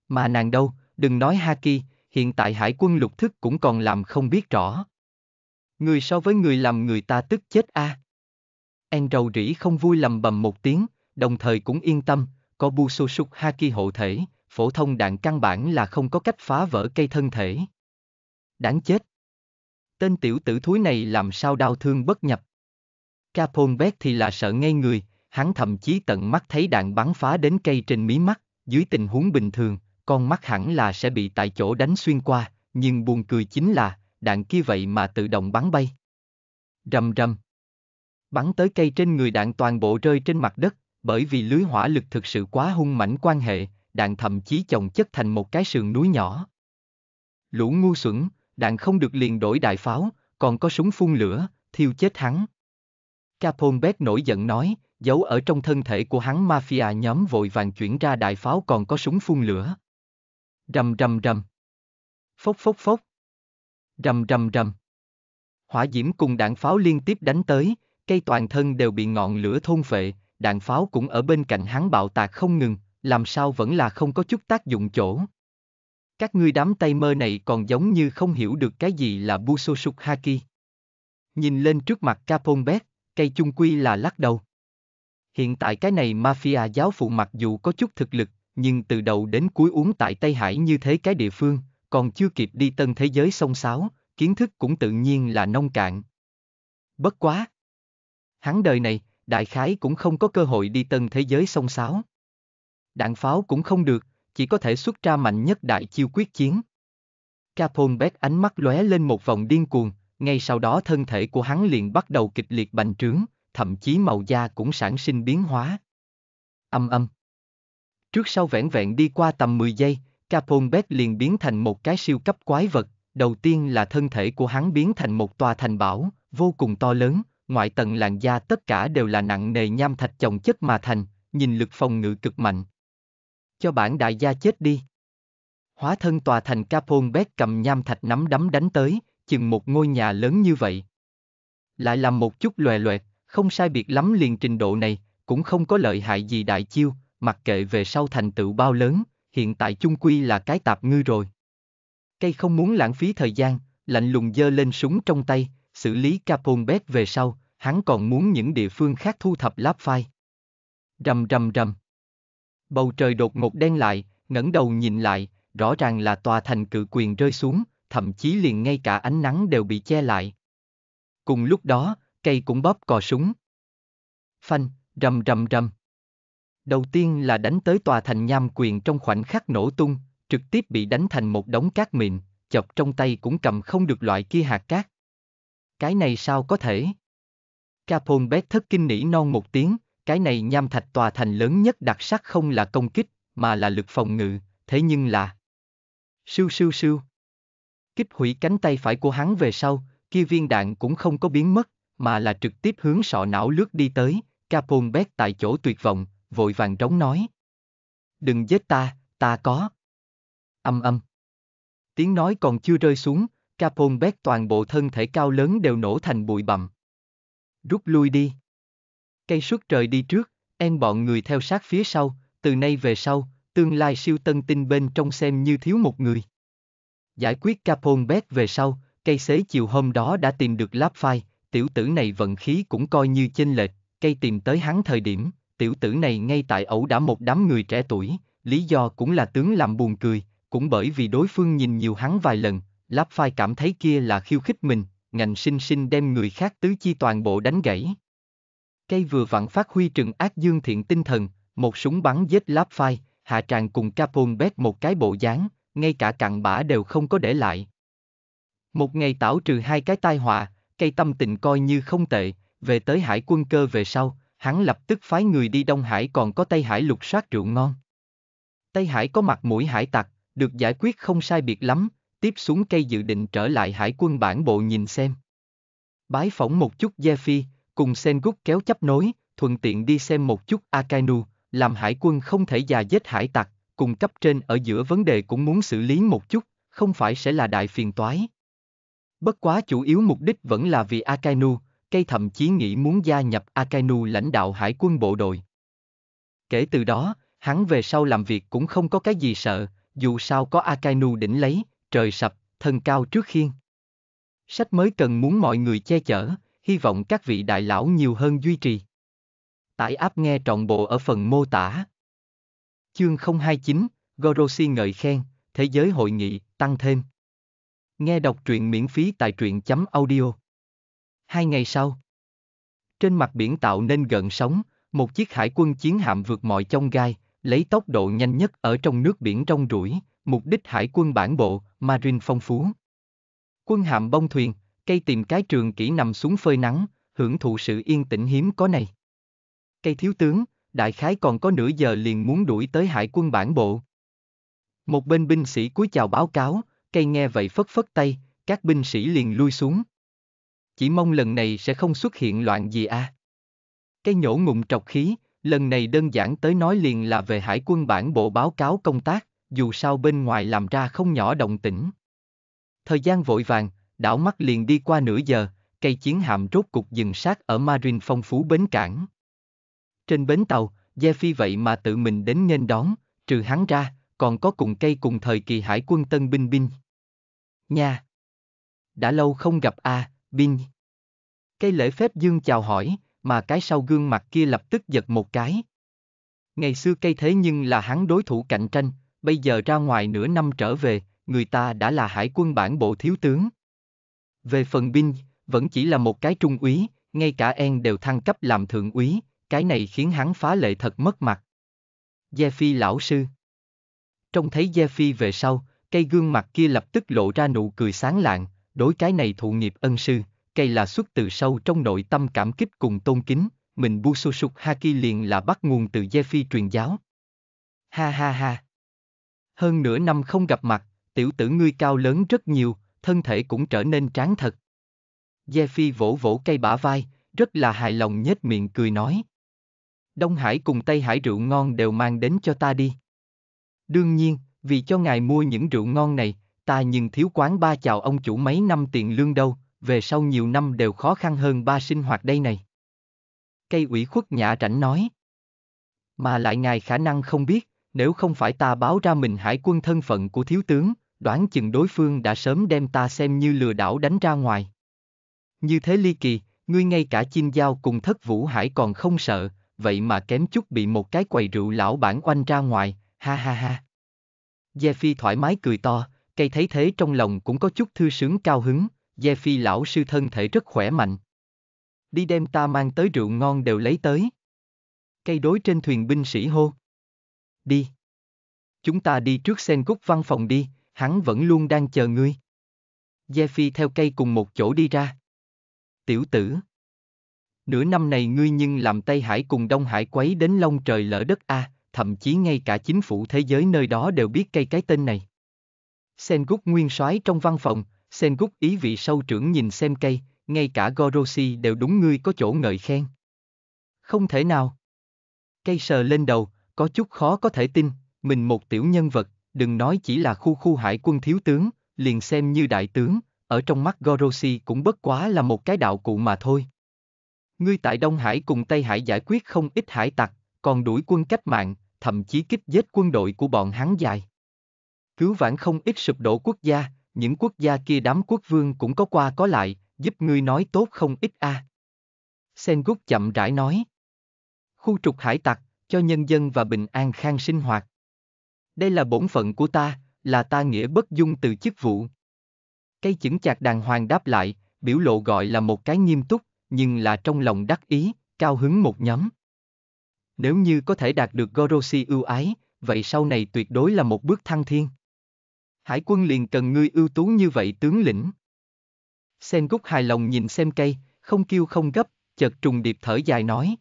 Mà nàng đâu, đừng nói Haki, hiện tại hải quân lục thức cũng còn làm không biết rõ. Người so với người làm người ta tức chết a. À. En rầu rĩ không vui lầm bầm một tiếng, đồng thời cũng yên tâm, có bu su sục haki hộ thể, phổ thông đạn căn bản là không có cách phá vỡ cây thân thể. Đáng chết. Tên tiểu tử thúi này làm sao đau thương bất nhập. Capolbet thì là sợ ngây người, hắn thậm chí tận mắt thấy đạn bắn phá đến cây trên mí mắt, dưới tình huống bình thường, con mắt hẳn là sẽ bị tại chỗ đánh xuyên qua, nhưng buồn cười chính là, đạn kia vậy mà tự động bắn bay. Rầm rầm. Bắn tới cây trên người đạn toàn bộ rơi trên mặt đất, bởi vì lưới hỏa lực thực sự quá hung mãnh quan hệ, đạn thậm chí chồng chất thành một cái sườn núi nhỏ. Lũ ngu xuẩn, đạn không được liền đổi đại pháo, còn có súng phun lửa, thiêu chết hắn. Capone bét nổi giận nói, giấu ở trong thân thể của hắn mafia nhóm vội vàng chuyển ra đại pháo còn có súng phun lửa. Rầm rầm rầm. Phốc phốc phốc. Rầm rầm rầm. Hỏa diễm cùng đạn pháo liên tiếp đánh tới, cây toàn thân đều bị ngọn lửa thôn phệ, đạn pháo cũng ở bên cạnh hắn bạo tạc không ngừng, làm sao vẫn là không có chút tác dụng chỗ. Các ngươi đám tay mơ này còn giống như không hiểu được cái gì là Busoshuk Haki. Nhìn lên trước mặt Capombec, cây chung quy là lắc đầu. Hiện tại cái này mafia giáo phụ mặc dù có chút thực lực, nhưng từ đầu đến cuối uống tại Tây Hải như thế cái địa phương, còn chưa kịp đi tân thế giới sông sáo, kiến thức cũng tự nhiên là nông cạn. Bất quá. Hắn đời này, đại khái cũng không có cơ hội đi tân thế giới sông sáo. Đạn pháo cũng không được, chỉ có thể xuất ra mạnh nhất đại chiêu quyết chiến. Capolbet ánh mắt lóe lên một vòng điên cuồng, ngay sau đó thân thể của hắn liền bắt đầu kịch liệt bành trướng, thậm chí màu da cũng sản sinh biến hóa. Âm âm. Trước sau vẹn vẹn đi qua tầm 10 giây, Capone liền biến thành một cái siêu cấp quái vật, đầu tiên là thân thể của hắn biến thành một tòa thành bảo, vô cùng to lớn, ngoại tầng làn da tất cả đều là nặng nề nham thạch chồng chất mà thành, nhìn lực phòng ngự cực mạnh. Cho bản đại gia chết đi. Hóa thân tòa thành Capone cầm nham thạch nắm đấm đánh tới, chừng một ngôi nhà lớn như vậy. Lại làm một chút loè loẹt, không sai biệt lắm liền trình độ này, cũng không có lợi hại gì đại chiêu, mặc kệ về sau thành tựu bao lớn, hiện tại chung quy là cái tạp ngư rồi. Cây không muốn lãng phí thời gian, lạnh lùng giơ lên súng trong tay, xử lý Capolbet về sau, hắn còn muốn những địa phương khác thu thập láp phai. Rầm rầm rầm. Bầu trời đột ngột đen lại, ngẩng đầu nhìn lại, rõ ràng là tòa thành cự quyền rơi xuống, thậm chí liền ngay cả ánh nắng đều bị che lại. Cùng lúc đó, cây cũng bóp cò súng. Phanh, rầm rầm rầm. Đầu tiên là đánh tới tòa thành nham quyền trong khoảnh khắc nổ tung, trực tiếp bị đánh thành một đống cát mịn, chọc trong tay cũng cầm không được loại kia hạt cát. Cái này sao có thể? Capone bét thất kinh nỉ non một tiếng, cái này nham thạch tòa thành lớn nhất đặc sắc không là công kích, mà là lực phòng ngự, thế nhưng là... Sưu sưu sưu. Kích hủy cánh tay phải của hắn về sau, kia viên đạn cũng không có biến mất, mà là trực tiếp hướng sọ não lướt đi tới, Capone bét tại chỗ tuyệt vọng, vội vàng trống nói. Đừng giết ta, ta có. Âm âm. Tiếng nói còn chưa rơi xuống, Capone bét toàn bộ thân thể cao lớn đều nổ thành bụi bặm. Rút lui đi. Cây suốt trời đi trước, em bọn người theo sát phía sau, từ nay về sau, tương lai siêu tân tinh bên trong xem như thiếu một người. Giải quyết Capone bét về sau, cây xế chiều hôm đó đã tìm được láp phai, tiểu tử này vận khí cũng coi như chênh lệch, cây tìm tới hắn thời điểm, tiểu tử này ngay tại ẩu đã một đám người trẻ tuổi, lý do cũng là tướng làm buồn cười, cũng bởi vì đối phương nhìn nhiều hắn vài lần, Láp Phai cảm thấy kia là khiêu khích mình, ngành sinh sinh đem người khác tứ chi toàn bộ đánh gãy. Cây vừa vặn phát huy trừng ác dương thiện tinh thần, một súng bắn giết Láp Phai, hạ tràng cùng Capone bét một cái bộ dáng, ngay cả cặn bã đều không có để lại. Một ngày tảo trừ hai cái tai họa, cây tâm tình coi như không tệ, về tới hải quân cơ về sau, hắn lập tức phái người đi Đông Hải còn có Tây Hải lục soát rượu ngon. Tây Hải có mặt mũi hải tặc, được giải quyết không sai biệt lắm, tiếp xuống cây dự định trở lại hải quân bản bộ nhìn xem. Bái phỏng một chút gia phi cùng Sengut kéo chấp nối, thuận tiện đi xem một chút Akainu, làm hải quân không thể già giết hải tặc, cùng cấp trên ở giữa vấn đề cũng muốn xử lý một chút, không phải sẽ là đại phiền toái. Bất quá chủ yếu mục đích vẫn là vì Akainu, cây thậm chí nghĩ muốn gia nhập Akainu lãnh đạo hải quân bộ đội. Kể từ đó, hắn về sau làm việc cũng không có cái gì sợ, dù sao có Akainu đỉnh lấy, trời sập, thân cao trước khiên. Sách mới cần muốn mọi người che chở, hy vọng các vị đại lão nhiều hơn duy trì. Tải áp nghe trọn bộ ở phần mô tả. Chương 029, Gorosi ngợi khen, Thế giới hội nghị, tăng thêm. Nghe đọc truyện miễn phí tại truyện chấm audio. Hai ngày sau, trên mặt biển tạo nên gần sóng, một chiếc hải quân chiến hạm vượt mọi chông gai, lấy tốc độ nhanh nhất ở trong nước biển trong rủi, mục đích hải quân bản bộ, Marine phong phú. Quân hạm bông thuyền, cây tìm cái trường kỹ nằm xuống phơi nắng, hưởng thụ sự yên tĩnh hiếm có này. Cây thiếu tướng, đại khái còn có nửa giờ liền muốn đuổi tới hải quân bản bộ. Một bên binh sĩ cúi chào báo cáo, cây nghe vậy phất phất tay, các binh sĩ liền lui xuống chỉ mong lần này sẽ không xuất hiện loạn gì a. À. Cái nhổ ngụm trọc khí, lần này đơn giản tới nói liền là về hải quân bản bộ báo cáo công tác, dù sao bên ngoài làm ra không nhỏ động tĩnh. Thời gian vội vàng, đảo mắt liền đi qua nửa giờ, cây chiến hạm rốt cục dừng sát ở Marin phong phú bến cảng. Trên bến tàu, Gia Phi vậy mà tự mình đến nghênh đón, trừ hắn ra, còn có cùng cây cùng thời kỳ hải quân tân binh binh. Nha! Đã lâu không gặp a à, binh. Cây lễ phép dương chào hỏi, mà cái sau gương mặt kia lập tức giật một cái. Ngày xưa cây thế nhưng là hắn đối thủ cạnh tranh, bây giờ ra ngoài nửa năm trở về, người ta đã là hải quân bản bộ thiếu tướng. Về phần binh, vẫn chỉ là một cái trung úy, ngay cả En đều thăng cấp làm thượng úy, cái này khiến hắn phá lệ thật mất mặt. Gia Phi lão sư Trông thấy Gia Phi về sau, cây gương mặt kia lập tức lộ ra nụ cười sáng lạng, đối cái này thụ nghiệp ân sư cây là xuất từ sâu trong nội tâm cảm kích cùng tôn kính, mình bu su sục haki liền là bắt nguồn từ gia Phi truyền giáo. Ha ha ha. Hơn nửa năm không gặp mặt, tiểu tử ngươi cao lớn rất nhiều, thân thể cũng trở nên tráng thật. Gia Phi vỗ vỗ cây bả vai, rất là hài lòng nhếch miệng cười nói. Đông Hải cùng Tây Hải rượu ngon đều mang đến cho ta đi. Đương nhiên, vì cho ngài mua những rượu ngon này, ta nhưng thiếu quán ba chào ông chủ mấy năm tiền lương đâu, về sau nhiều năm đều khó khăn hơn ba sinh hoạt đây này. Cây ủy khuất nhã rảnh nói. Mà lại ngài khả năng không biết, nếu không phải ta báo ra mình hải quân thân phận của thiếu tướng, đoán chừng đối phương đã sớm đem ta xem như lừa đảo đánh ra ngoài. Như thế ly kỳ, ngươi ngay cả chim giao cùng thất vũ hải còn không sợ, vậy mà kém chút bị một cái quầy rượu lão bản oanh ra ngoài, ha ha ha. Gia Phi thoải mái cười to, cây thấy thế trong lòng cũng có chút thư sướng cao hứng, Gia Phi lão sư thân thể rất khỏe mạnh. Đi đem ta mang tới rượu ngon đều lấy tới. Cây đối trên thuyền binh sĩ hô. Đi. Chúng ta đi trước sen cúc văn phòng đi, hắn vẫn luôn đang chờ ngươi. Gia Phi theo cây cùng một chỗ đi ra. Tiểu tử. Nửa năm này ngươi nhưng làm Tây Hải cùng Đông Hải quấy đến Long trời lỡ đất a, thậm chí ngay cả chính phủ thế giới nơi đó đều biết cây cái tên này. Sen Cúc nguyên soái trong văn phòng, Sen ý vị sâu trưởng nhìn xem cây, ngay cả Gorosi đều đúng ngươi có chỗ ngợi khen. Không thể nào. Cây sờ lên đầu, có chút khó có thể tin, mình một tiểu nhân vật, đừng nói chỉ là khu khu hải quân thiếu tướng, liền xem như đại tướng, ở trong mắt Gorosi cũng bất quá là một cái đạo cụ mà thôi. Ngươi tại Đông Hải cùng Tây Hải giải quyết không ít hải tặc, còn đuổi quân cách mạng, thậm chí kích giết quân đội của bọn hắn dài. Cứu vãn không ít sụp đổ quốc gia, những quốc gia kia đám quốc vương cũng có qua có lại, giúp ngươi nói tốt không ít a. À. Sengut chậm rãi nói. Khu trục hải tặc, cho nhân dân và bình an khang sinh hoạt. Đây là bổn phận của ta, là ta nghĩa bất dung từ chức vụ. Cây chững chạc đàng hoàng đáp lại, biểu lộ gọi là một cái nghiêm túc, nhưng là trong lòng đắc ý, cao hứng một nhóm. Nếu như có thể đạt được Goroshi ưu ái, vậy sau này tuyệt đối là một bước thăng thiên. Hải quân liền cần ngươi ưu tú như vậy tướng lĩnh. Sen gúc hài lòng nhìn xem cây, không kêu không gấp, chợt trùng điệp thở dài nói.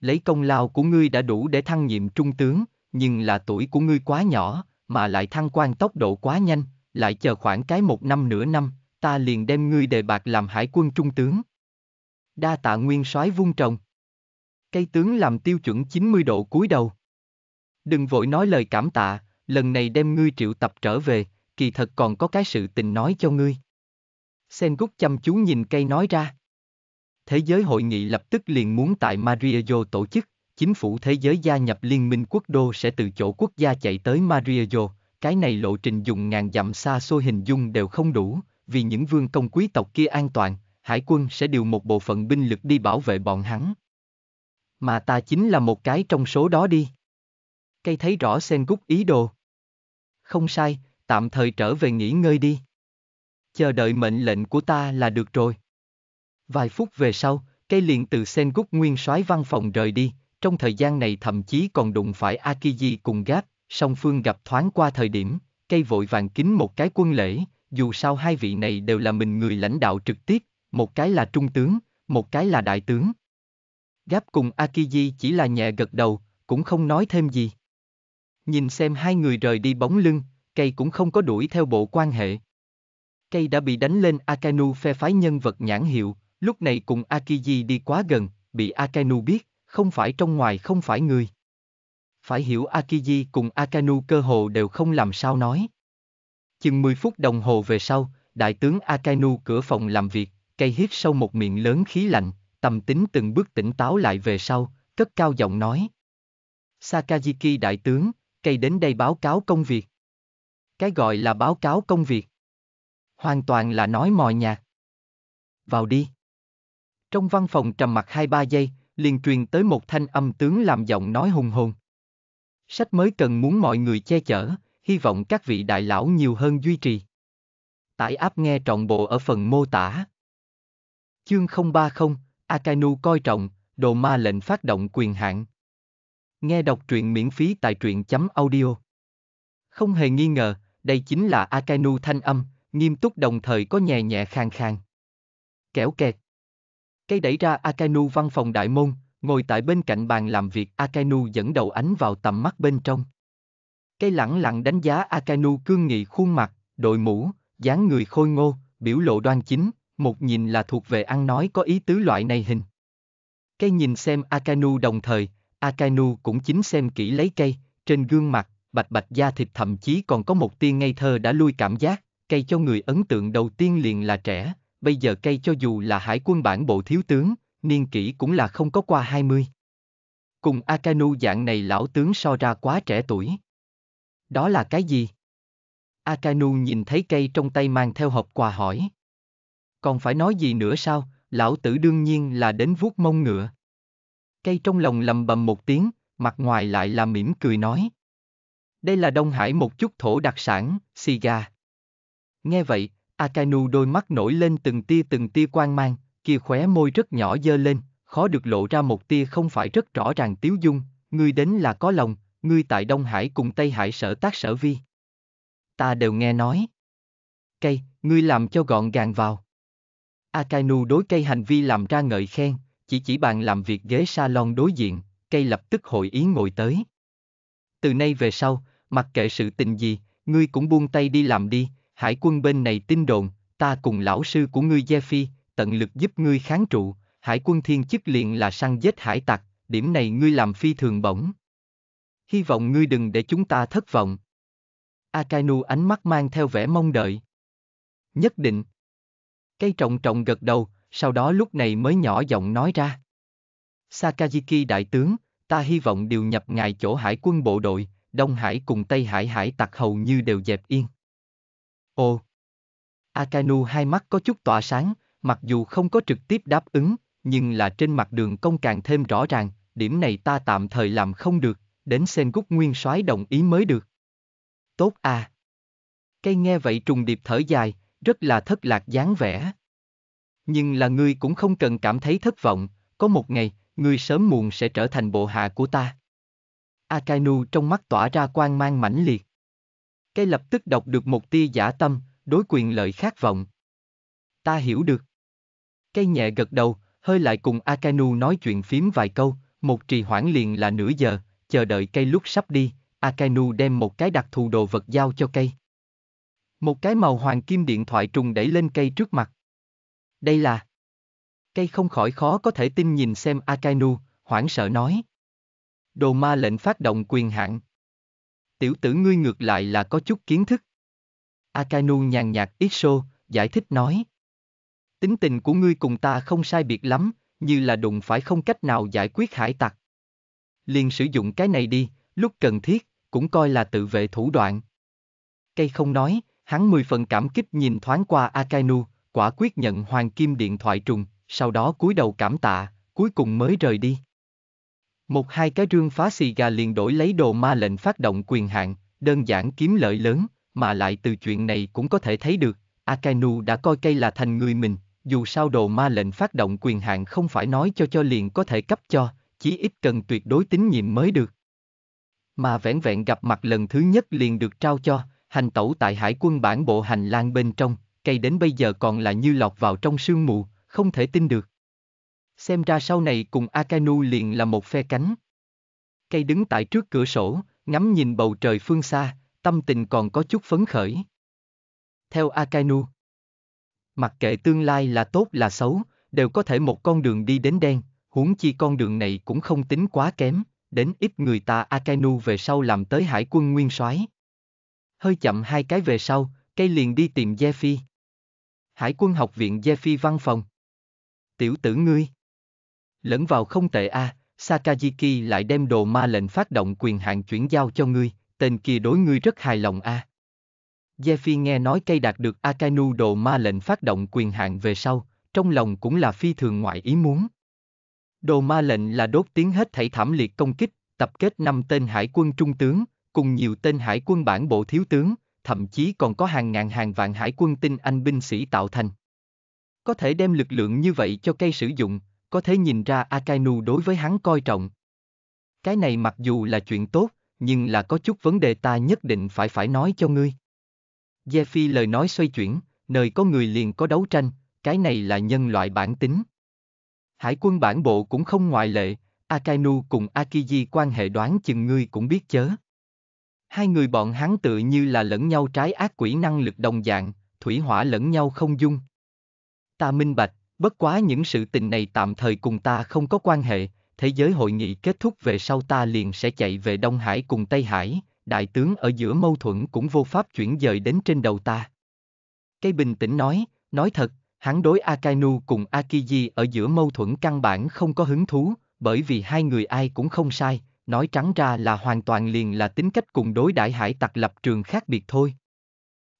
Lấy công lao của ngươi đã đủ để thăng nhiệm trung tướng, nhưng là tuổi của ngươi quá nhỏ, mà lại thăng quan tốc độ quá nhanh, lại chờ khoảng cái một năm nửa năm, ta liền đem ngươi đề bạc làm hải quân trung tướng. Đa tạ nguyên soái vung trồng. Cây tướng làm tiêu chuẩn 90 độ cúi đầu. Đừng vội nói lời cảm tạ, lần này đem ngươi triệu tập trở về, kỳ thật còn có cái sự tình nói cho ngươi. Sen Sengut chăm chú nhìn cây nói ra. Thế giới hội nghị lập tức liền muốn tại Mariojo tổ chức, chính phủ thế giới gia nhập Liên minh quốc đô sẽ từ chỗ quốc gia chạy tới Mariojo, cái này lộ trình dùng ngàn dặm xa xôi hình dung đều không đủ, vì những vương công quý tộc kia an toàn, hải quân sẽ điều một bộ phận binh lực đi bảo vệ bọn hắn. Mà ta chính là một cái trong số đó đi cây thấy rõ Sen Sengut ý đồ. Không sai, tạm thời trở về nghỉ ngơi đi. Chờ đợi mệnh lệnh của ta là được rồi. Vài phút về sau, cây liền từ Sen Sengut nguyên soái văn phòng rời đi, trong thời gian này thậm chí còn đụng phải Akiji cùng Gáp, song phương gặp thoáng qua thời điểm, cây vội vàng kính một cái quân lễ, dù sao hai vị này đều là mình người lãnh đạo trực tiếp, một cái là trung tướng, một cái là đại tướng. Gáp cùng Akiji chỉ là nhẹ gật đầu, cũng không nói thêm gì. Nhìn xem hai người rời đi bóng lưng, cây cũng không có đuổi theo bộ quan hệ. Cây đã bị đánh lên Akanu phe phái nhân vật nhãn hiệu, lúc này cùng Akiji đi quá gần, bị Akanu biết, không phải trong ngoài không phải người. Phải hiểu Akiji cùng Akanu cơ hồ đều không làm sao nói. Chừng 10 phút đồng hồ về sau, đại tướng Akanu cửa phòng làm việc, cây hít sâu một miệng lớn khí lạnh, tầm tính từng bước tỉnh táo lại về sau, cất cao giọng nói. Sakajiki đại tướng, cây đến đây báo cáo công việc. Cái gọi là báo cáo công việc. Hoàn toàn là nói mòi nhà Vào đi. Trong văn phòng trầm mặt 2-3 giây, liền truyền tới một thanh âm tướng làm giọng nói hùng hồn. Sách mới cần muốn mọi người che chở, hy vọng các vị đại lão nhiều hơn duy trì. Tải áp nghe trọn bộ ở phần mô tả. Chương 030, Akainu coi trọng, đồ ma lệnh phát động quyền hạn. Nghe đọc truyện miễn phí tại truyện chấm audio. Không hề nghi ngờ, đây chính là Akainu thanh âm, nghiêm túc đồng thời có nhẹ nhẹ khang khang. Kéo kẹt. Cây đẩy ra Akainu văn phòng đại môn, ngồi tại bên cạnh bàn làm việc Akainu dẫn đầu ánh vào tầm mắt bên trong. Cây lẳng lặng đánh giá Akainu cương nghị khuôn mặt, đội mũ, dáng người khôi ngô, biểu lộ đoan chính, một nhìn là thuộc về ăn nói có ý tứ loại này hình. Cây nhìn xem Akanu đồng thời, Akainu cũng chính xem kỹ lấy cây, trên gương mặt, bạch bạch da thịt thậm chí còn có một tia ngây thơ đã lui cảm giác, cây cho người ấn tượng đầu tiên liền là trẻ, bây giờ cây cho dù là hải quân bản bộ thiếu tướng, niên kỷ cũng là không có qua 20. Cùng Akanu dạng này lão tướng so ra quá trẻ tuổi. Đó là cái gì? Akanu nhìn thấy cây trong tay mang theo hộp quà hỏi. Còn phải nói gì nữa sao, lão tử đương nhiên là đến vuốt mông ngựa. Cây trong lòng lầm bầm một tiếng, mặt ngoài lại là mỉm cười nói. Đây là Đông Hải một chút thổ đặc sản, xì gà. Nghe vậy, Akanu đôi mắt nổi lên từng tia từng tia quang mang, kia khóe môi rất nhỏ dơ lên, khó được lộ ra một tia không phải rất rõ ràng tiếu dung, ngươi đến là có lòng, ngươi tại Đông Hải cùng Tây Hải sở tác sở vi. Ta đều nghe nói. Cây, ngươi làm cho gọn gàng vào. Akainu đối cây hành vi làm ra ngợi khen, chỉ chỉ bàn làm việc ghế salon đối diện, cây lập tức hội ý ngồi tới. Từ nay về sau, mặc kệ sự tình gì, ngươi cũng buông tay đi làm đi, hải quân bên này tin đồn, ta cùng lão sư của ngươi Gia Phi, tận lực giúp ngươi kháng trụ, hải quân thiên chức liền là săn giết hải tặc, điểm này ngươi làm phi thường bổng. Hy vọng ngươi đừng để chúng ta thất vọng. Akainu ánh mắt mang theo vẻ mong đợi. Nhất định. Cây trọng trọng gật đầu, sau đó lúc này mới nhỏ giọng nói ra. Sakajiki đại tướng, ta hy vọng điều nhập ngài chỗ hải quân bộ đội, Đông Hải cùng Tây Hải hải tặc hầu như đều dẹp yên. Ồ! Akanu hai mắt có chút tỏa sáng, mặc dù không có trực tiếp đáp ứng, nhưng là trên mặt đường công càng thêm rõ ràng, điểm này ta tạm thời làm không được, đến sen gút nguyên soái đồng ý mới được. Tốt à! Cây nghe vậy trùng điệp thở dài, rất là thất lạc dáng vẻ. Nhưng là ngươi cũng không cần cảm thấy thất vọng, có một ngày, ngươi sớm muộn sẽ trở thành bộ hạ của ta. Akainu trong mắt tỏa ra quan mang mãnh liệt. Cây lập tức đọc được một tia giả tâm, đối quyền lợi khát vọng. Ta hiểu được. Cây nhẹ gật đầu, hơi lại cùng Akainu nói chuyện phím vài câu, một trì hoãn liền là nửa giờ, chờ đợi cây lúc sắp đi, Akainu đem một cái đặc thù đồ vật giao cho cây. Một cái màu hoàng kim điện thoại trùng đẩy lên cây trước mặt. Đây là... Cây không khỏi khó có thể tin nhìn xem Akainu, hoảng sợ nói. Đồ ma lệnh phát động quyền hạn. Tiểu tử ngươi ngược lại là có chút kiến thức. Akainu nhàn nhạt ít xô, giải thích nói. Tính tình của ngươi cùng ta không sai biệt lắm, như là đụng phải không cách nào giải quyết hải tặc. Liền sử dụng cái này đi, lúc cần thiết, cũng coi là tự vệ thủ đoạn. Cây không nói, hắn mười phần cảm kích nhìn thoáng qua Akainu, quả quyết nhận hoàng kim điện thoại trùng, sau đó cúi đầu cảm tạ, cuối cùng mới rời đi. Một hai cái rương phá xì gà liền đổi lấy đồ ma lệnh phát động quyền hạn, đơn giản kiếm lợi lớn, mà lại từ chuyện này cũng có thể thấy được, Akainu đã coi cây là thành người mình, dù sao đồ ma lệnh phát động quyền hạn không phải nói cho cho liền có thể cấp cho, chỉ ít cần tuyệt đối tín nhiệm mới được. Mà vẻn vẹn gặp mặt lần thứ nhất liền được trao cho, hành tẩu tại hải quân bản bộ hành lang bên trong, cây đến bây giờ còn là như lọt vào trong sương mù, không thể tin được. Xem ra sau này cùng Akainu liền là một phe cánh. Cây đứng tại trước cửa sổ, ngắm nhìn bầu trời phương xa, tâm tình còn có chút phấn khởi. Theo Akainu, mặc kệ tương lai là tốt là xấu, đều có thể một con đường đi đến đen, huống chi con đường này cũng không tính quá kém, đến ít người ta Akainu về sau làm tới hải quân nguyên soái. Hơi chậm hai cái về sau, cây liền đi tìm Jeffy. Hải quân học viện Jeffy văn phòng. Tiểu tử ngươi. Lẫn vào không tệ a, à, Sakajiki lại đem đồ ma lệnh phát động quyền hạn chuyển giao cho ngươi, tên kia đối ngươi rất hài lòng a. À. Jeffy nghe nói cây đạt được Akainu đồ ma lệnh phát động quyền hạn về sau, trong lòng cũng là phi thường ngoại ý muốn. Đồ ma lệnh là đốt tiếng hết thảy thảm liệt công kích, tập kết năm tên hải quân trung tướng, cùng nhiều tên hải quân bản bộ thiếu tướng, thậm chí còn có hàng ngàn hàng vạn hải quân tinh anh binh sĩ tạo thành. Có thể đem lực lượng như vậy cho cây sử dụng, có thể nhìn ra Akainu đối với hắn coi trọng. Cái này mặc dù là chuyện tốt, nhưng là có chút vấn đề ta nhất định phải phải nói cho ngươi. Jeffy lời nói xoay chuyển, nơi có người liền có đấu tranh, cái này là nhân loại bản tính. Hải quân bản bộ cũng không ngoại lệ, Akainu cùng Akiji quan hệ đoán chừng ngươi cũng biết chớ. Hai người bọn hắn tự như là lẫn nhau trái ác quỷ năng lực đồng dạng, thủy hỏa lẫn nhau không dung. Ta minh bạch, bất quá những sự tình này tạm thời cùng ta không có quan hệ, thế giới hội nghị kết thúc về sau ta liền sẽ chạy về Đông Hải cùng Tây Hải, đại tướng ở giữa mâu thuẫn cũng vô pháp chuyển dời đến trên đầu ta. Cây bình tĩnh nói, nói thật, hắn đối Akainu cùng Akiji ở giữa mâu thuẫn căn bản không có hứng thú, bởi vì hai người ai cũng không sai, nói trắng ra là hoàn toàn liền là tính cách cùng đối đại hải tặc lập trường khác biệt thôi.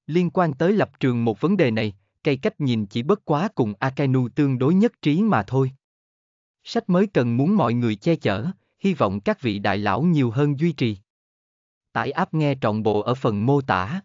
Liên quan tới lập trường một vấn đề này, cây cách nhìn chỉ bất quá cùng Akainu tương đối nhất trí mà thôi. Sách mới cần muốn mọi người che chở, hy vọng các vị đại lão nhiều hơn duy trì. Tải áp nghe trọn bộ ở phần mô tả.